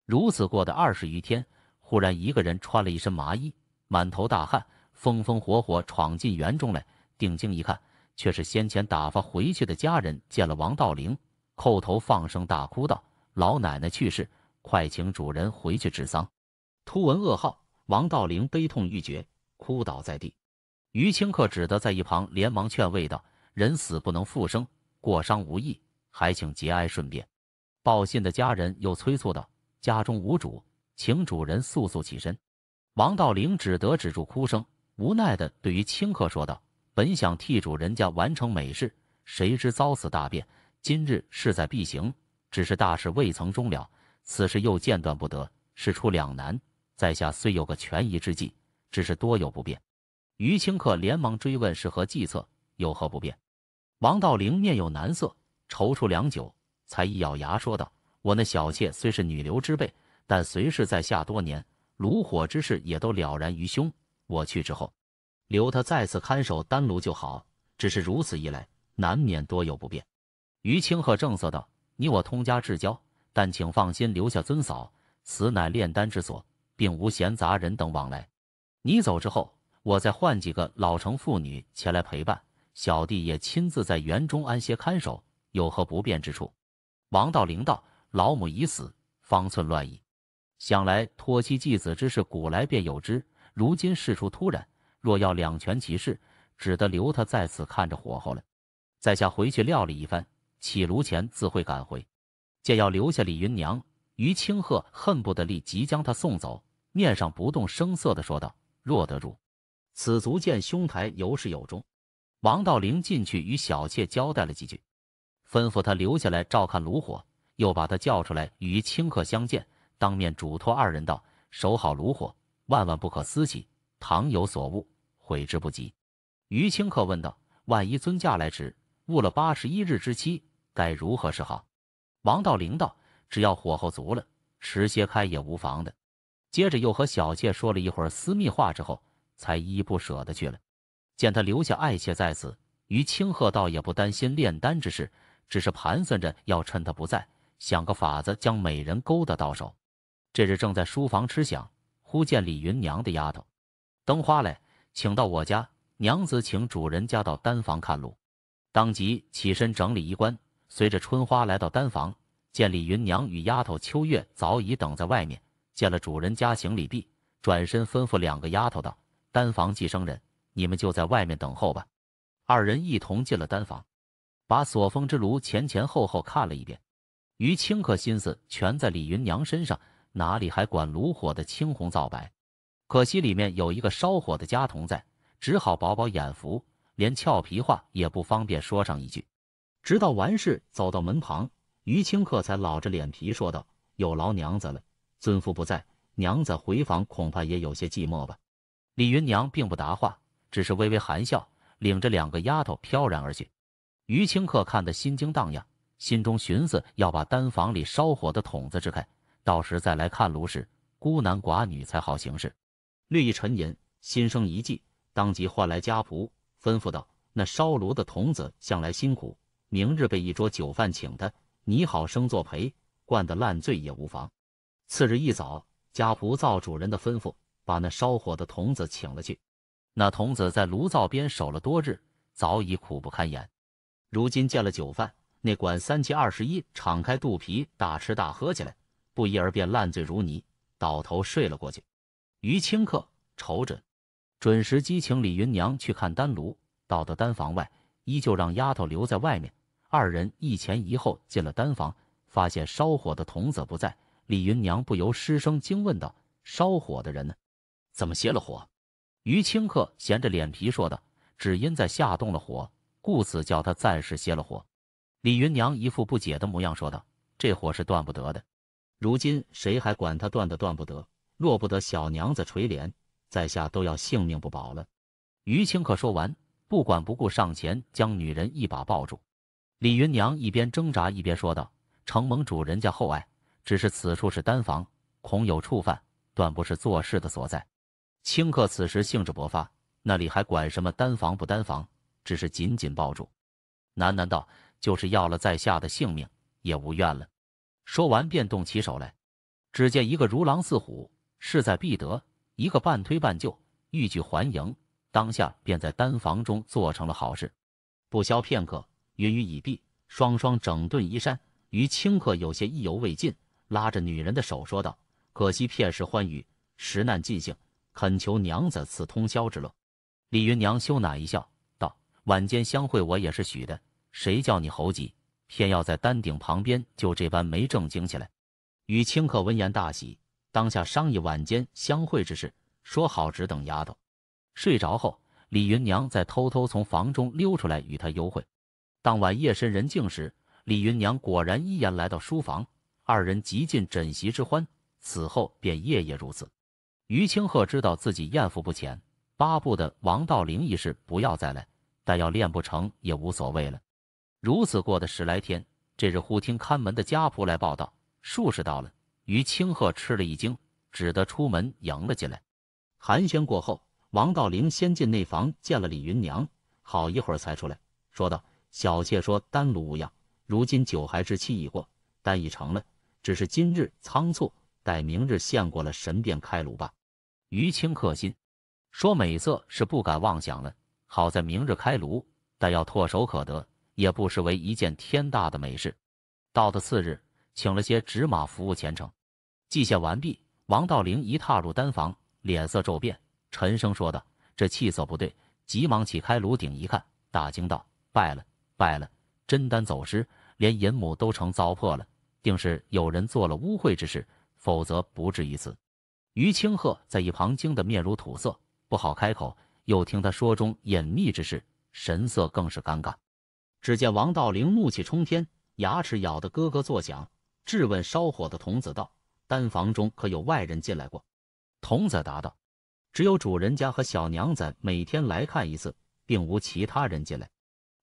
如此过的二十余天，忽然一个人穿了一身麻衣，满头大汗，风风火火闯进园中来。定睛一看，却是先前打发回去的家人，见了王道陵，叩头放声大哭道：“老奶奶去世，快请主人回去治丧。”突闻噩耗，王道陵悲痛欲绝，哭倒在地。余清客只得在一旁连忙劝慰道：“人死不能复生，过伤无益。”还请节哀顺变。报信的家人又催促道：“家中无主，请主人速速起身。”王道陵只得止住哭声，无奈的对于清客说道：“本想替主人家完成美事，谁知遭此大变。今日势在必行，只是大事未曾终了，此事又间断不得，事出两难。在下虽有个权宜之计，只是多有不便。”于清客连忙追问是何计策，有何不便？王道陵面有难色。踌躇良久，才一咬牙说道：“我那小妾虽是女流之辈，但随侍在下多年，炉火之事也都了然于胸。我去之后，留他再次看守丹炉就好。只是如此一来，难免多有不便。”于清鹤正色道：“你我通家至交，但请放心，留下尊嫂，此乃炼丹之所，并无闲杂人等往来。你走之后，我再换几个老成妇女前来陪伴，小弟也亲自在园中安歇看守。”有何不便之处？王道陵道：“老母已死，方寸乱矣。想来托妻继子之事，古来便有之。如今事出突然，若要两全其事，只得留他在此看着火候了。在下回去料理一番，起炉前自会赶回。”见要留下李云娘，于清鹤恨不得立即将她送走，面上不动声色的说道：“若得如此，足见兄台有始有终。”王道陵进去与小妾交代了几句。吩咐他留下来照看炉火，又把他叫出来与清客相见，当面嘱托二人道：“守好炉火，万万不可私起，倘有所误，悔之不及。”于清客问道：“万一尊驾来迟，误了八十一日之期，该如何是好？”王道灵道：“只要火候足了，迟些开也无妨的。”接着又和小妾说了一会儿私密话之后，才依依不舍的去了。见他留下爱妾在此，于清鹤倒也不担心炼丹之事。只是盘算着要趁他不在，想个法子将美人勾搭到手。这日正在书房吃响，忽见李云娘的丫头灯花来，请到我家娘子，请主人家到丹房看路。当即起身整理衣冠，随着春花来到丹房，见李云娘与丫头秋月早已等在外面，见了主人家行礼毕，转身吩咐两个丫头道：“丹房寄生人，你们就在外面等候吧。”二人一同进了丹房。把锁风之炉前前后后看了一遍，于清客心思全在李云娘身上，哪里还管炉火的青红皂白？可惜里面有一个烧火的家童在，只好饱饱眼福，连俏皮话也不方便说上一句。直到完事走到门旁，于清客才老着脸皮说道：“有劳娘子了，尊夫不在，娘子回房恐怕也有些寂寞吧？”李云娘并不答话，只是微微含笑，领着两个丫头飘然而去。于清客看得心惊荡漾，心中寻思要把丹房里烧火的桶子支开，到时再来看炉时，孤男寡女才好行事。略一沉吟，心生一计，当即唤来家仆，吩咐道：“那烧炉的童子向来辛苦，明日备一桌酒饭请他，你好生作陪，灌得烂醉也无妨。”次日一早，家仆照主人的吩咐，把那烧火的童子请了去。那童子在炉灶边守了多日，早已苦不堪言。如今见了酒饭，那管三七二十一，敞开肚皮大吃大喝起来，不一而便烂醉如泥，倒头睡了过去。于清客瞅准，准时机请李云娘去看丹炉。到的丹房外，依旧让丫头留在外面。二人一前一后进了丹房，发现烧火的童子不在，李云娘不由失声惊问道：“烧火的人呢？怎么歇了火？”于清客闲着脸皮说道：“只因在下动了火。”故此叫他暂时歇了火。李云娘一副不解的模样说道：“这火是断不得的，如今谁还管他断的断不得？若不得小娘子垂怜，在下都要性命不保了。”于清客说完，不管不顾上前将女人一把抱住。李云娘一边挣扎一边说道：“承蒙主人家厚爱，只是此处是丹房，恐有触犯，断不是做事的所在。”清客此时兴致勃发，那里还管什么丹房不丹房？只是紧紧抱住，喃喃道：“就是要了在下的性命，也无怨了。”说完便动起手来。只见一个如狼似虎，势在必得；一个半推半就，欲拒还迎。当下便在丹房中做成了好事。不消片刻，云雨已毕，双双整顿衣衫。于顷刻有些意犹未尽，拉着女人的手说道：“可惜片时欢愉，实难尽兴，恳求娘子赐通宵之乐。”李云娘羞赧一笑。晚间相会，我也是许的。谁叫你猴急，偏要在丹顶旁边就这般没正经起来？于清客闻言大喜，当下商议晚间相会之事，说好只等丫头睡着后，李云娘再偷偷从房中溜出来与他幽会。当晚夜深人静时，李云娘果然依言来到书房，二人极尽枕席之欢。此后便夜夜如此。于清鹤知道自己艳福不浅，巴不得王道陵一事不要再来。但要练不成也无所谓了。如此过的十来天，这日忽听看门的家仆来报道，术士到了。于清鹤吃了一惊，只得出门迎了进来。寒暄过后，王道陵先进内房见了李云娘，好一会儿才出来，说道：“小妾说丹炉无恙，如今九还之期已过，丹已成了，只是今日仓促，待明日献过了神便开炉吧。”于清鹤心说：“美色是不敢妄想了。”好在明日开炉，但要唾手可得，也不失为一件天大的美事。到的次日，请了些纸马服务前程，祭献完毕。王道陵一踏入丹房，脸色骤变，沉声说道：“这气色不对！”急忙起开炉顶一看，大惊道：“败了，败了！真丹走失，连银母都成糟粕了。定是有人做了污秽之事，否则不至于此。”于青鹤在一旁惊得面如土色，不好开口。又听他说中隐秘之事，神色更是尴尬。只见王道陵怒气冲天，牙齿咬得咯咯作响，质问烧火的童子道：“丹房中可有外人进来过？”童子答道：“只有主人家和小娘子每天来看一次，并无其他人进来。”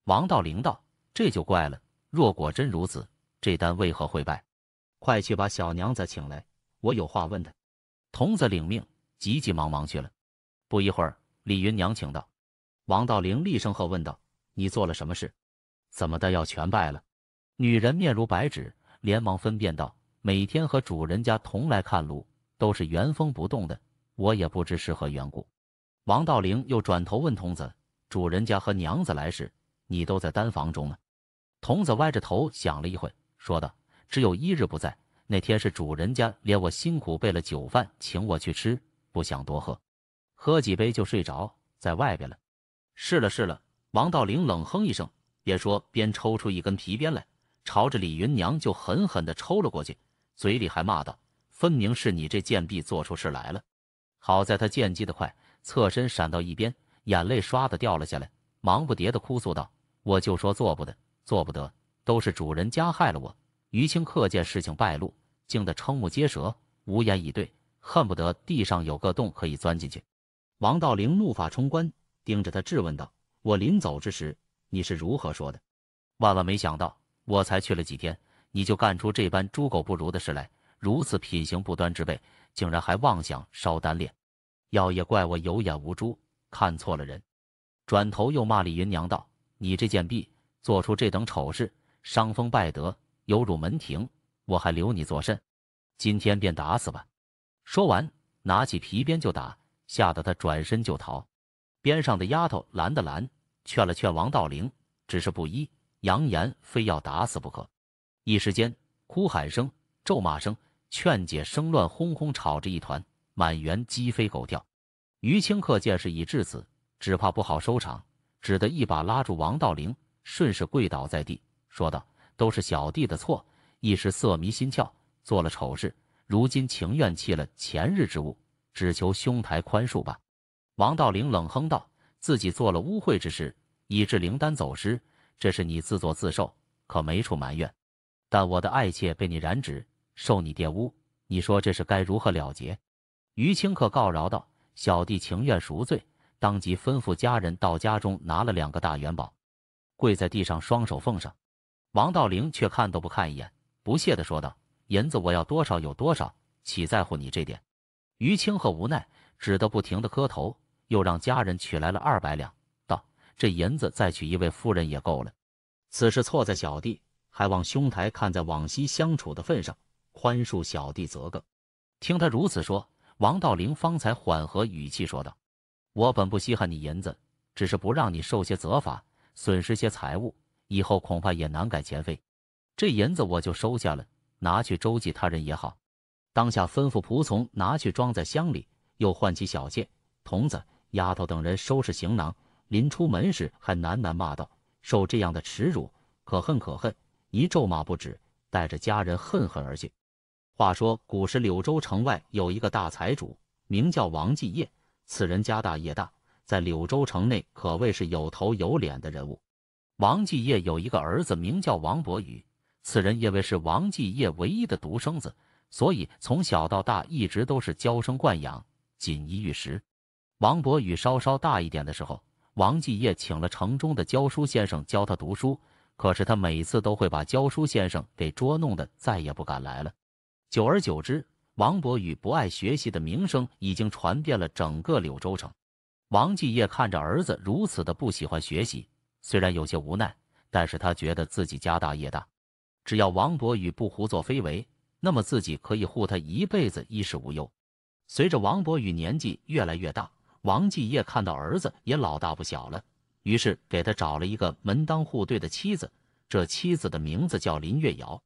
王道陵道：“这就怪了，若果真如此，这丹为何会败？快去把小娘子请来，我有话问他。”童子领命，急急忙忙去了。不一会儿。李云娘请道，王道陵厉声喝问道：“你做了什么事？怎么的要全败了？”女人面如白纸，连忙分辨道：“每天和主人家同来看路，都是原封不动的，我也不知是何缘故。”王道陵又转头问童子：“主人家和娘子来时，你都在丹房中呢？”童子歪着头想了一会，说道：“只有一日不在，那天是主人家连我辛苦，备了酒饭请我去吃，不想多喝。”喝几杯就睡着，在外边了。是了是了，王道陵冷哼一声，边说边抽出一根皮鞭来，朝着李云娘就狠狠地抽了过去，嘴里还骂道：“分明是你这贱婢做出事来了！”好在他剑机的快，侧身闪到一边，眼泪唰的掉了下来，忙不迭的哭诉道：“我就说做不得，做不得，都是主人加害了我。”于清客见事情败露，惊得瞠目结舌，无言以对，恨不得地上有个洞可以钻进去。王道陵怒发冲冠，盯着他质问道：“我临走之时，你是如何说的？”万万没想到，我才去了几天，你就干出这般猪狗不如的事来！如此品行不端之辈，竟然还妄想烧丹炼要也怪我有眼无珠，看错了人。转头又骂李云娘道：“你这贱婢，做出这等丑事，伤风败德，有辱门庭，我还留你作甚？今天便打死吧！”说完，拿起皮鞭就打。吓得他转身就逃，边上的丫头拦的拦，劝了劝王道陵，只是不依，扬言非要打死不可。一时间，哭喊声、咒骂声、劝解声乱哄哄吵着一团，满园鸡飞狗跳。于清客见事已至此，只怕不好收场，只得一把拉住王道陵，顺势跪倒在地，说道：“都是小弟的错，一时色迷心窍，做了丑事，如今情愿弃了前日之物。”只求兄台宽恕吧。”王道陵冷哼道，“自己做了污秽之事，以致灵丹走失，这是你自作自受，可没处埋怨。但我的爱妾被你染指，受你玷污，你说这事该如何了结？”于青客告饶道：“小弟情愿赎罪，当即吩咐家人到家中拿了两个大元宝，跪在地上双手奉上。”王道陵却看都不看一眼，不屑的说道：“银子我要多少有多少，岂在乎你这点？”于清鹤无奈，只得不停的磕头，又让家人取来了二百两，道：“这银子再娶一位夫人也够了。”此事错在小弟，还望兄台看在往昔相处的份上，宽恕小弟责个。听他如此说，王道陵方才缓和语气说道：“我本不稀罕你银子，只是不让你受些责罚，损失些财物，以后恐怕也难改前非。这银子我就收下了，拿去周济他人也好。”当下吩咐仆从拿去装在箱里，又唤起小妾、童子、丫头等人收拾行囊。临出门时，还喃喃骂道：“受这样的耻辱，可恨可恨！”一咒骂不止，带着家人恨恨而去。话说古时柳州城外有一个大财主，名叫王继业。此人家大业大，在柳州城内可谓是有头有脸的人物。王继业有一个儿子，名叫王伯宇。此人因为是王继业唯一的独生子。所以从小到大一直都是娇生惯养、锦衣玉食。王博宇稍稍大一点的时候，王继业请了城中的教书先生教他读书，可是他每次都会把教书先生给捉弄的，再也不敢来了。久而久之，王博宇不爱学习的名声已经传遍了整个柳州城。王继业看着儿子如此的不喜欢学习，虽然有些无奈，但是他觉得自己家大业大，只要王博宇不胡作非为。那么自己可以护他一辈子衣食无忧。随着王博宇年纪越来越大，王继业看到儿子也老大不小了，于是给他找了一个门当户对的妻子。这妻子的名字叫林月瑶。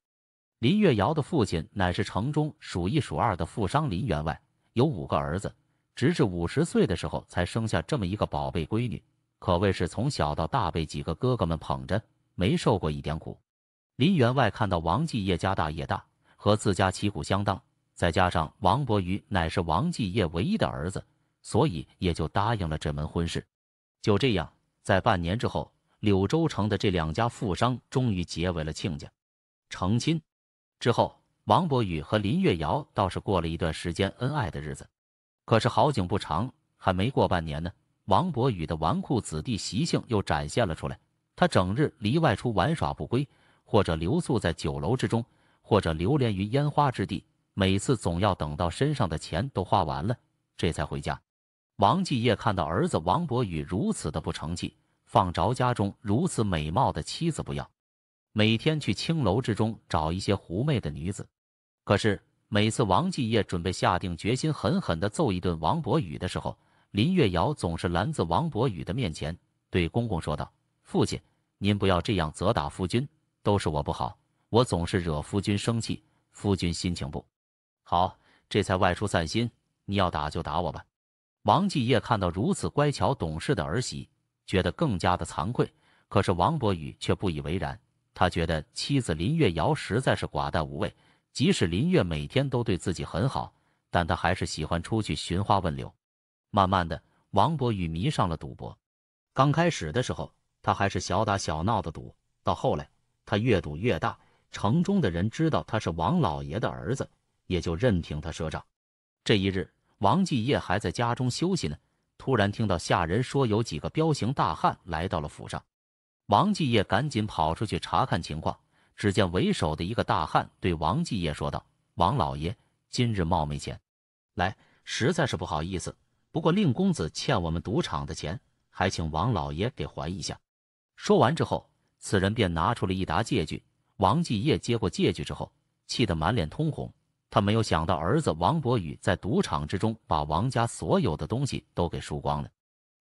林月瑶的父亲乃是城中数一数二的富商林员外，有五个儿子，直至五十岁的时候才生下这么一个宝贝闺女，可谓是从小到大被几个哥哥们捧着，没受过一点苦。林员外看到王继业家大业大。和自家旗鼓相当，再加上王伯宇乃是王继业唯一的儿子，所以也就答应了这门婚事。就这样，在半年之后，柳州城的这两家富商终于结为了亲家。成亲之后，王伯宇和林月瑶倒是过了一段时间恩爱的日子。可是好景不长，还没过半年呢，王伯宇的纨绔子弟习性又展现了出来。他整日里外出玩耍不归，或者留宿在酒楼之中。或者流连于烟花之地，每次总要等到身上的钱都花完了，这才回家。王继业看到儿子王博宇如此的不成器，放着家中如此美貌的妻子不要，每天去青楼之中找一些狐媚的女子。可是每次王继业准备下定决心狠狠地揍一顿王博宇的时候，林月瑶总是拦在王博宇的面前，对公公说道：“父亲，您不要这样责打夫君，都是我不好。”我总是惹夫君生气，夫君心情不好，这才外出散心。你要打就打我吧。王继业看到如此乖巧懂事的儿媳，觉得更加的惭愧。可是王博宇却不以为然，他觉得妻子林月瑶实在是寡淡无味。即使林月每天都对自己很好，但他还是喜欢出去寻花问柳。慢慢的，王博宇迷上了赌博。刚开始的时候，他还是小打小闹的赌，到后来，他越赌越大。城中的人知道他是王老爷的儿子，也就任凭他赊账。这一日，王继业还在家中休息呢，突然听到下人说有几个彪形大汉来到了府上。王继业赶紧跑出去查看情况，只见为首的一个大汉对王继业说道：“王老爷，今日冒昧前来，实在是不好意思。不过令公子欠我们赌场的钱，还请王老爷给还一下。”说完之后，此人便拿出了一沓借据。王继业接过借据之后，气得满脸通红。他没有想到儿子王博宇在赌场之中把王家所有的东西都给输光了。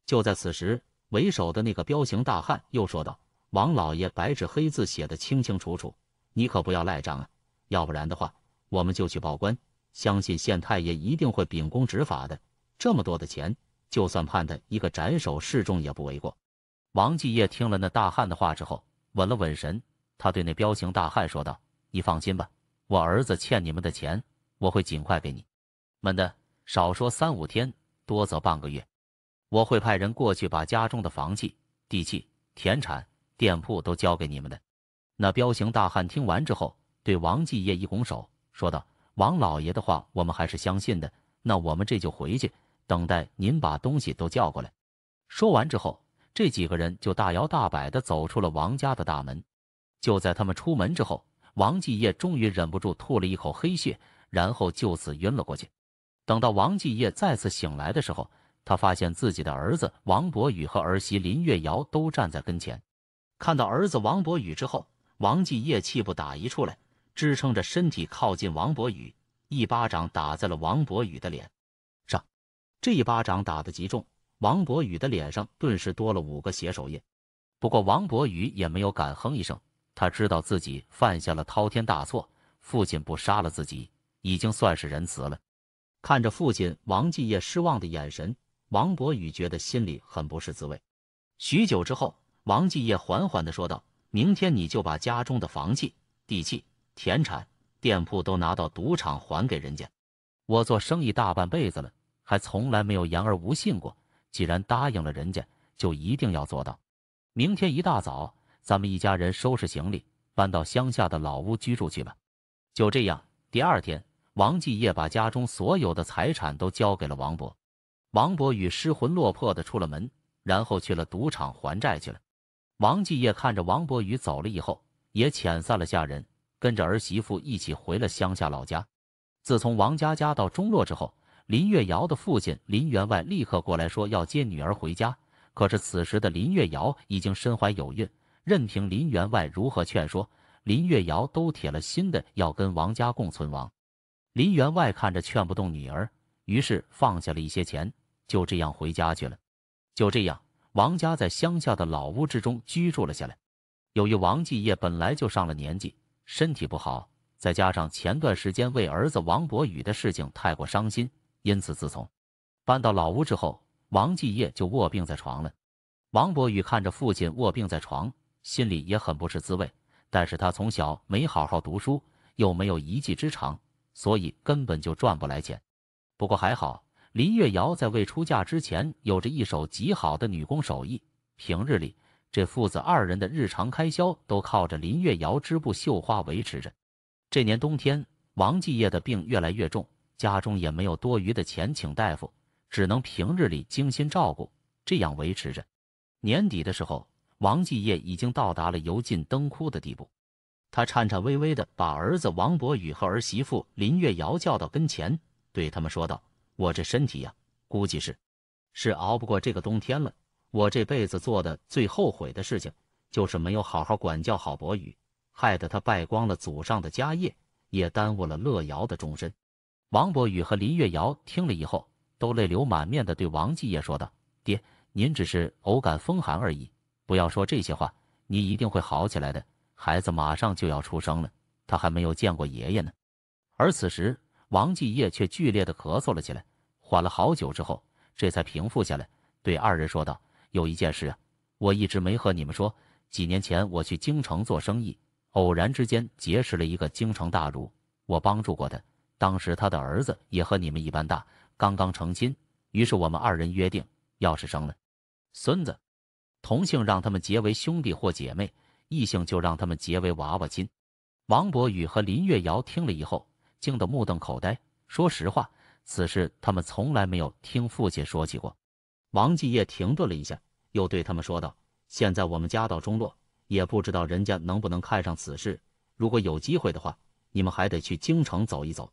就在此时，为首的那个彪形大汉又说道：“王老爷，白纸黑字写的清清楚楚，你可不要赖账啊！要不然的话，我们就去报官。相信县太爷一定会秉公执法的。这么多的钱，就算判他一个斩首示众也不为过。”王继业听了那大汉的话之后，稳了稳神。他对那彪形大汉说道：“你放心吧，我儿子欠你们的钱，我会尽快给你们的，少说三五天，多则半个月，我会派人过去把家中的房契、地契、田产、店铺都交给你们的。”那彪形大汉听完之后，对王继业一拱手，说道：“王老爷的话，我们还是相信的。那我们这就回去，等待您把东西都叫过来。”说完之后，这几个人就大摇大摆地走出了王家的大门。就在他们出门之后，王继业终于忍不住吐了一口黑血，然后就此晕了过去。等到王继业再次醒来的时候，他发现自己的儿子王博宇和儿媳林月瑶都站在跟前。看到儿子王博宇之后，王继业气不打一处来，支撑着身体靠近王博宇，一巴掌打在了王博宇的脸上。这一巴掌打得极重，王博宇的脸上顿时多了五个血手印。不过王博宇也没有敢哼一声。他知道自己犯下了滔天大错，父亲不杀了自己，已经算是仁慈了。看着父亲王继业失望的眼神，王博宇觉得心里很不是滋味。许久之后，王继业缓缓的说道：“明天你就把家中的房契、地契、田产、店铺都拿到赌场还给人家。我做生意大半辈子了，还从来没有言而无信过。既然答应了人家，就一定要做到。明天一大早。”咱们一家人收拾行李，搬到乡下的老屋居住去吧。就这样，第二天，王继业把家中所有的财产都交给了王博。王博宇失魂落魄的出了门，然后去了赌场还债去了。王继业看着王博宇走了以后，也遣散了下人，跟着儿媳妇一起回了乡下老家。自从王佳佳到中落之后，林月瑶的父亲林员外立刻过来说要接女儿回家。可是此时的林月瑶已经身怀有孕。任凭林员外如何劝说，林月瑶都铁了心的要跟王家共存亡。林员外看着劝不动女儿，于是放下了一些钱，就这样回家去了。就这样，王家在乡下的老屋之中居住了下来。由于王继业本来就上了年纪，身体不好，再加上前段时间为儿子王博宇的事情太过伤心，因此自从搬到老屋之后，王继业就卧病在床了。王博宇看着父亲卧病在床。心里也很不是滋味，但是他从小没好好读书，又没有一技之长，所以根本就赚不来钱。不过还好，林月瑶在未出嫁之前有着一手极好的女工手艺，平日里这父子二人的日常开销都靠着林月瑶织布绣花维持着。这年冬天，王继业的病越来越重，家中也没有多余的钱请大夫，只能平日里精心照顾，这样维持着。年底的时候。王继业已经到达了油尽灯枯的地步，他颤颤巍巍地把儿子王博宇和儿媳妇林月瑶叫到跟前，对他们说道：“我这身体呀，估计是是熬不过这个冬天了。我这辈子做的最后悔的事情，就是没有好好管教好博宇，害得他败光了祖上的家业，也耽误了乐瑶的终身。”王博宇和林月瑶听了以后，都泪流满面地对王继业说道：“爹，您只是偶感风寒而已。”不要说这些话，你一定会好起来的。孩子马上就要出生了，他还没有见过爷爷呢。而此时，王继业却剧烈的咳嗽了起来，缓了好久之后，这才平复下来，对二人说道：“有一件事啊，我一直没和你们说。几年前我去京城做生意，偶然之间结识了一个京城大儒，我帮助过他。当时他的儿子也和你们一般大，刚刚成亲。于是我们二人约定，要是生了孙子。”同性让他们结为兄弟或姐妹，异性就让他们结为娃娃亲。王博宇和林月瑶听了以后，惊得目瞪口呆。说实话，此事他们从来没有听父亲说起过。王继业停顿了一下，又对他们说道：“现在我们家道中落，也不知道人家能不能看上此事。如果有机会的话，你们还得去京城走一走。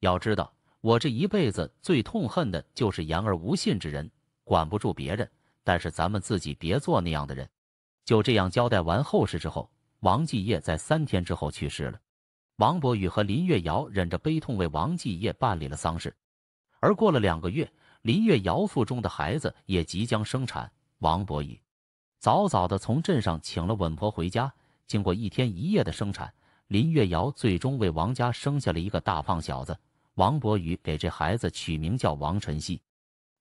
要知道，我这一辈子最痛恨的就是言而无信之人，管不住别人。”但是咱们自己别做那样的人。就这样交代完后事之后，王继业在三天之后去世了。王博宇和林月瑶忍着悲痛为王继业办理了丧事。而过了两个月，林月瑶腹中的孩子也即将生产。王博宇早早的从镇上请了稳婆回家，经过一天一夜的生产，林月瑶最终为王家生下了一个大胖小子。王博宇给这孩子取名叫王晨曦。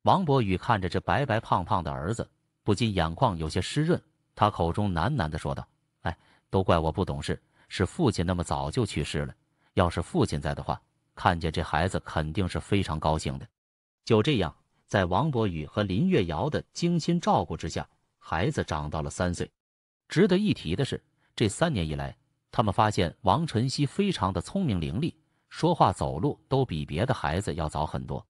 王博宇看着这白白胖胖的儿子，不禁眼眶有些湿润。他口中喃喃地说道：“哎，都怪我不懂事，是父亲那么早就去世了。要是父亲在的话，看见这孩子肯定是非常高兴的。”就这样，在王博宇和林月瑶的精心照顾之下，孩子长到了三岁。值得一提的是，这三年以来，他们发现王晨曦非常的聪明伶俐，说话、走路都比别的孩子要早很多。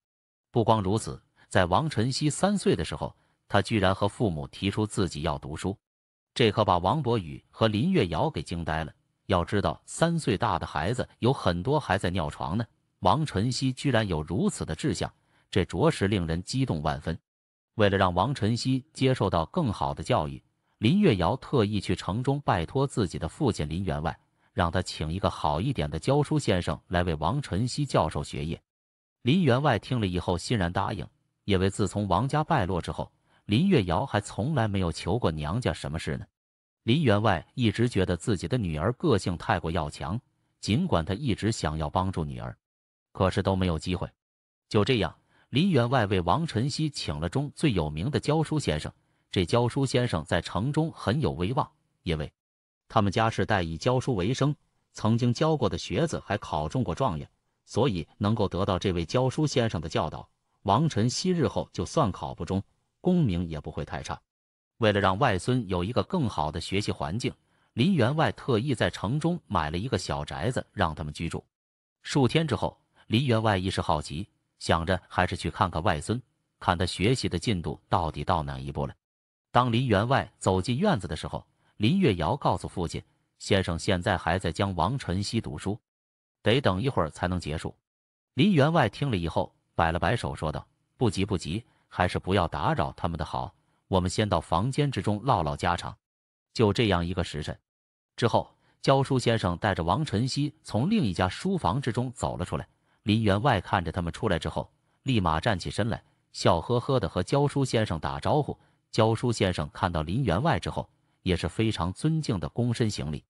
不光如此。在王晨曦三岁的时候，他居然和父母提出自己要读书，这可把王博宇和林月瑶给惊呆了。要知道，三岁大的孩子有很多还在尿床呢，王晨曦居然有如此的志向，这着实令人激动万分。为了让王晨曦接受到更好的教育，林月瑶特意去城中拜托自己的父亲林员外，让他请一个好一点的教书先生来为王晨曦教授学业。林员外听了以后欣然答应。因为自从王家败落之后，林月瑶还从来没有求过娘家什么事呢。林员外一直觉得自己的女儿个性太过要强，尽管他一直想要帮助女儿，可是都没有机会。就这样，林员外为王晨曦请了中最有名的教书先生。这教书先生在城中很有威望，因为他们家世代以教书为生，曾经教过的学子还考中过状元，所以能够得到这位教书先生的教导。王晨曦日后就算考不中，功名也不会太差。为了让外孙有一个更好的学习环境，林员外特意在城中买了一个小宅子让他们居住。数天之后，林员外一时好奇，想着还是去看看外孙，看他学习的进度到底到哪一步了。当林员外走进院子的时候，林月瑶告诉父亲：“先生现在还在教王晨曦读书，得等一会儿才能结束。”林员外听了以后。摆了摆手，说道：“不急不急，还是不要打扰他们的好。我们先到房间之中唠唠家常。”就这样一个时辰之后，教书先生带着王晨曦从另一家书房之中走了出来。林员外看着他们出来之后，立马站起身来，笑呵呵的和教书先生打招呼。教书先生看到林员外之后，也是非常尊敬的躬身行礼。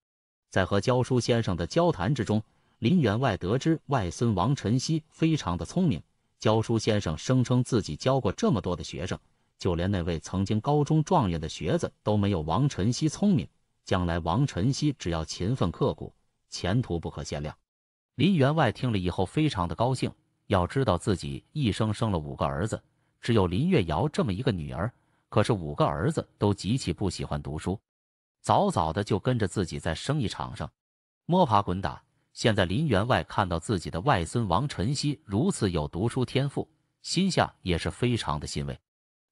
在和教书先生的交谈之中，林员外得知外孙王晨曦非常的聪明。教书先生声称自己教过这么多的学生，就连那位曾经高中状元的学子都没有王晨曦聪明。将来王晨曦只要勤奋刻苦，前途不可限量。林员外听了以后非常的高兴，要知道自己一生生了五个儿子，只有林月瑶这么一个女儿，可是五个儿子都极其不喜欢读书，早早的就跟着自己在生意场上摸爬滚打。现在林员外看到自己的外孙王晨曦如此有读书天赋，心下也是非常的欣慰。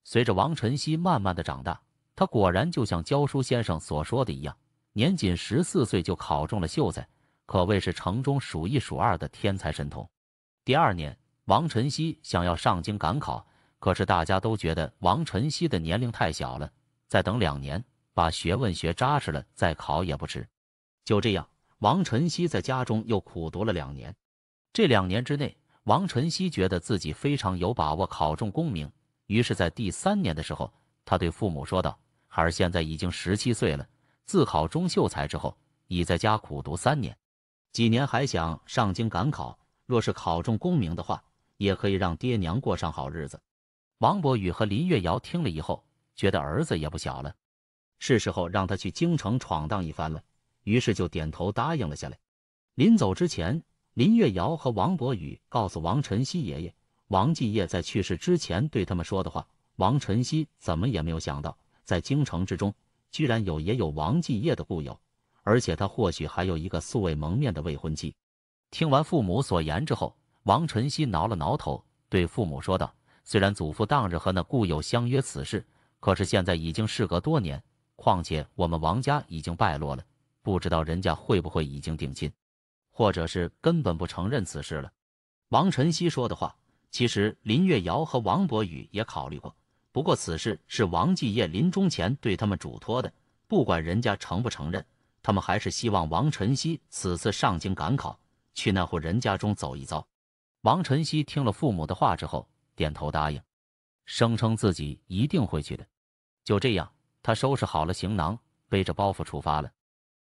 随着王晨曦慢慢的长大，他果然就像教书先生所说的一样，年仅十四岁就考中了秀才，可谓是城中数一数二的天才神童。第二年，王晨曦想要上京赶考，可是大家都觉得王晨曦的年龄太小了，再等两年，把学问学扎实了再考也不迟。就这样。王晨曦在家中又苦读了两年，这两年之内，王晨曦觉得自己非常有把握考中功名，于是，在第三年的时候，他对父母说道：“孩儿现在已经十七岁了，自考中秀才之后，已在家苦读三年，几年还想上京赶考。若是考中功名的话，也可以让爹娘过上好日子。”王博宇和林月瑶听了以后，觉得儿子也不小了，是时候让他去京城闯荡一番了。于是就点头答应了下来。临走之前，林月瑶和王博宇告诉王晨曦爷爷，王继业在去世之前对他们说的话。王晨曦怎么也没有想到，在京城之中，居然有也有王继业的故友，而且他或许还有一个素未蒙面的未婚妻。听完父母所言之后，王晨曦挠了挠头，对父母说道：“虽然祖父当日和那故友相约此事，可是现在已经事隔多年，况且我们王家已经败落了。”不知道人家会不会已经定亲，或者是根本不承认此事了。王晨曦说的话，其实林月瑶和王博宇也考虑过。不过此事是王继业临终前对他们嘱托的，不管人家承不承认，他们还是希望王晨曦此次上京赶考，去那户人家中走一遭。王晨曦听了父母的话之后，点头答应，声称自己一定会去的。就这样，他收拾好了行囊，背着包袱出发了。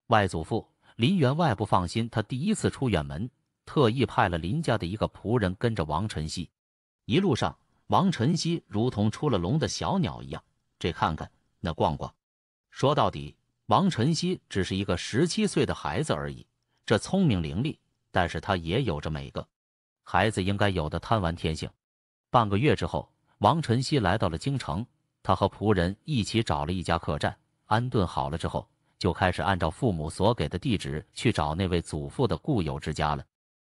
外祖父林员外不放心他第一次出远门，特意派了林家的一个仆人跟着王晨曦。一路上，王晨曦如同出了笼的小鸟一样，这看看那逛逛。说到底，王晨曦只是一个十七岁的孩子而已。这聪明伶俐，但是他也有着每个孩子应该有的贪玩天性。半个月之后，王晨曦来到了京城，他和仆人一起找了一家客栈，安顿好了之后。就开始按照父母所给的地址去找那位祖父的故友之家了。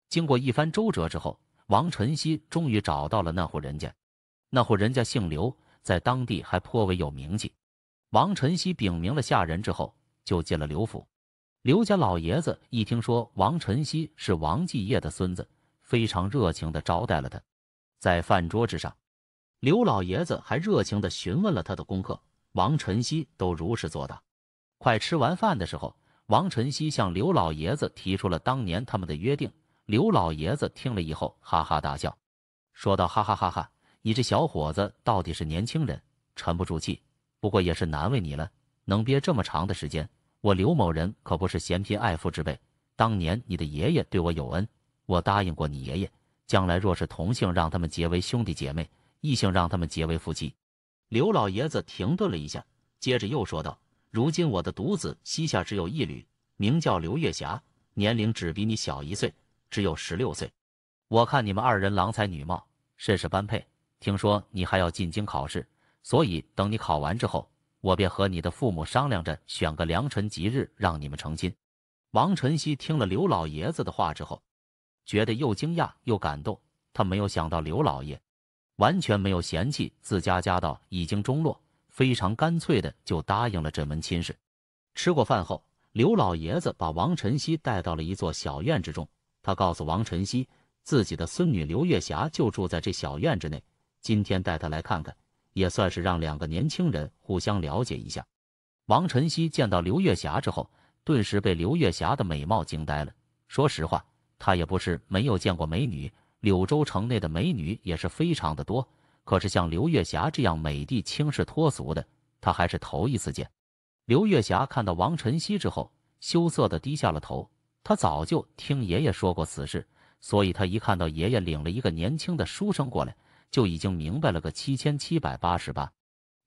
经过一番周折之后，王晨曦终于找到了那户人家。那户人家姓刘，在当地还颇为有名气。王晨曦禀明了下人之后，就进了刘府。刘家老爷子一听说王晨曦是王继业的孙子，非常热情地招待了他。在饭桌之上，刘老爷子还热情地询问了他的功课，王晨曦都如实作答。快吃完饭的时候，王晨曦向刘老爷子提出了当年他们的约定。刘老爷子听了以后哈哈大笑，说道：“哈哈哈哈，你这小伙子到底是年轻人，沉不住气。不过也是难为你了，能憋这么长的时间。我刘某人可不是嫌贫爱富之辈。当年你的爷爷对我有恩，我答应过你爷爷，将来若是同姓，让他们结为兄弟姐妹；异姓，让他们结为夫妻。”刘老爷子停顿了一下，接着又说道。如今我的独子膝下只有一女，名叫刘月霞，年龄只比你小一岁，只有十六岁。我看你们二人郎才女貌，甚是般配。听说你还要进京考试，所以等你考完之后，我便和你的父母商量着选个良辰吉日让你们成亲。王晨曦听了刘老爷子的话之后，觉得又惊讶又感动。他没有想到刘老爷完全没有嫌弃自家家道已经中落。非常干脆的就答应了这门亲事。吃过饭后，刘老爷子把王晨曦带到了一座小院之中。他告诉王晨曦，自己的孙女刘月霞就住在这小院之内，今天带他来看看，也算是让两个年轻人互相了解一下。王晨曦见到刘月霞之后，顿时被刘月霞的美貌惊呆了。说实话，他也不是没有见过美女，柳州城内的美女也是非常的多。可是像刘月霞这样美丽、轻世脱俗的，他还是头一次见。刘月霞看到王晨曦之后，羞涩地低下了头。她早就听爷爷说过此事，所以她一看到爷爷领了一个年轻的书生过来，就已经明白了个七千七百八十八。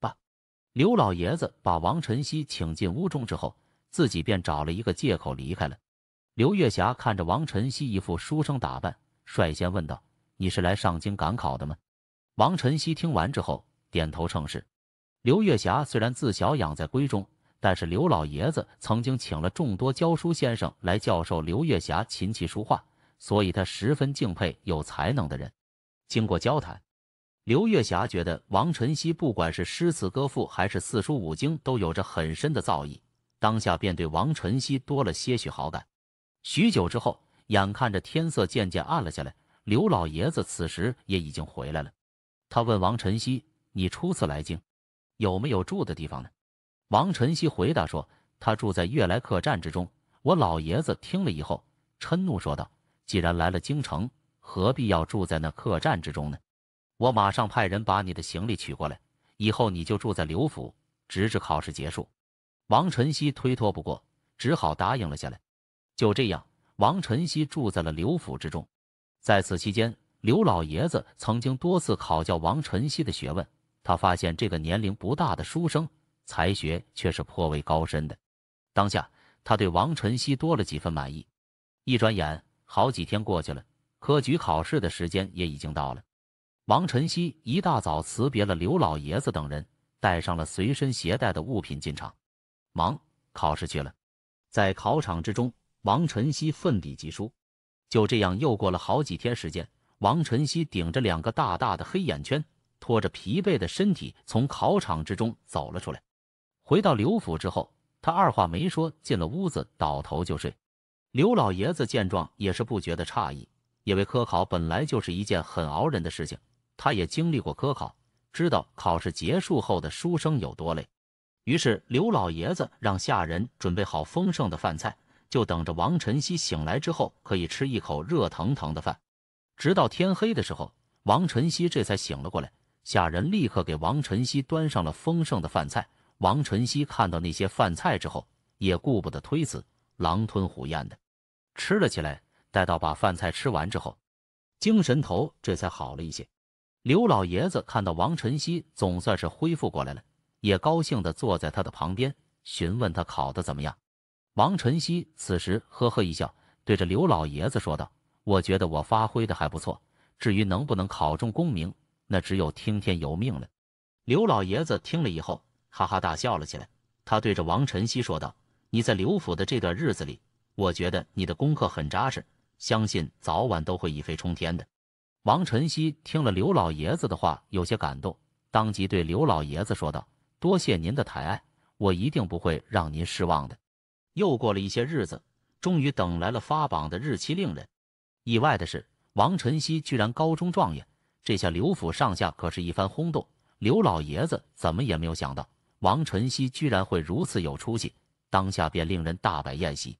爸，刘老爷子把王晨曦请进屋中之后，自己便找了一个借口离开了。刘月霞看着王晨曦一副书生打扮，率先问道：“你是来上京赶考的吗？”王晨曦听完之后，点头称是。刘月霞虽然自小养在闺中，但是刘老爷子曾经请了众多教书先生来教授刘月霞琴棋书画，所以他十分敬佩有才能的人。经过交谈，刘月霞觉得王晨曦不管是诗词歌赋还是四书五经都有着很深的造诣，当下便对王晨曦多了些许好感。许久之后，眼看着天色渐渐暗了下来，刘老爷子此时也已经回来了。他问王晨曦：“你初次来京，有没有住的地方呢？”王晨曦回答说：“他住在悦来客栈之中。”我老爷子听了以后，嗔怒说道：“既然来了京城，何必要住在那客栈之中呢？”我马上派人把你的行李取过来，以后你就住在刘府，直至考试结束。王晨曦推脱不过，只好答应了下来。就这样，王晨曦住在了刘府之中。在此期间，刘老爷子曾经多次考教王晨曦的学问，他发现这个年龄不大的书生才学却是颇为高深的。当下，他对王晨曦多了几分满意。一转眼，好几天过去了，科举考试的时间也已经到了。王晨曦一大早辞别了刘老爷子等人，带上了随身携带的物品进场，忙考试去了。在考场之中，王晨曦奋笔疾书。就这样，又过了好几天时间。王晨曦顶着两个大大的黑眼圈，拖着疲惫的身体从考场之中走了出来。回到刘府之后，他二话没说进了屋子，倒头就睡。刘老爷子见状也是不觉得诧异，因为科考本来就是一件很熬人的事情，他也经历过科考，知道考试结束后的书生有多累。于是，刘老爷子让下人准备好丰盛的饭菜，就等着王晨曦醒来之后可以吃一口热腾腾的饭。直到天黑的时候，王晨曦这才醒了过来。下人立刻给王晨曦端上了丰盛的饭菜。王晨曦看到那些饭菜之后，也顾不得推辞，狼吞虎咽的吃了起来。待到把饭菜吃完之后，精神头这才好了一些。刘老爷子看到王晨曦总算是恢复过来了，也高兴的坐在他的旁边，询问他考的怎么样。王晨曦此时呵呵一笑，对着刘老爷子说道。我觉得我发挥的还不错，至于能不能考中功名，那只有听天由命了。刘老爷子听了以后，哈哈大笑了起来。他对着王晨曦说道：“你在刘府的这段日子里，我觉得你的功课很扎实，相信早晚都会一飞冲天的。”王晨曦听了刘老爷子的话，有些感动，当即对刘老爷子说道：“多谢您的抬爱，我一定不会让您失望的。”又过了一些日子，终于等来了发榜的日期，令人。意外的是，王晨曦居然高中状元，这下刘府上下可是一番轰动。刘老爷子怎么也没有想到，王晨曦居然会如此有出息，当下便令人大摆宴席，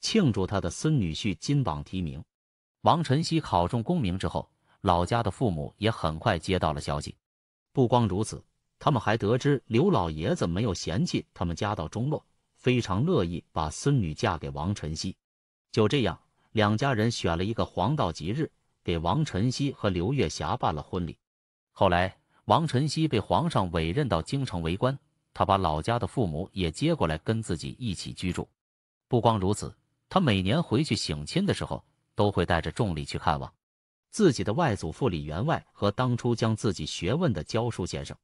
庆祝他的孙女婿金榜题名。王晨曦考中功名之后，老家的父母也很快接到了消息。不光如此，他们还得知刘老爷子没有嫌弃他们家道中落，非常乐意把孙女嫁给王晨曦。就这样。两家人选了一个黄道吉日，给王晨曦和刘月霞办了婚礼。后来，王晨曦被皇上委任到京城为官，他把老家的父母也接过来跟自己一起居住。不光如此，他每年回去省亲的时候，都会带着重礼去看望自己的外祖父李员外和当初将自己学问的教书先生。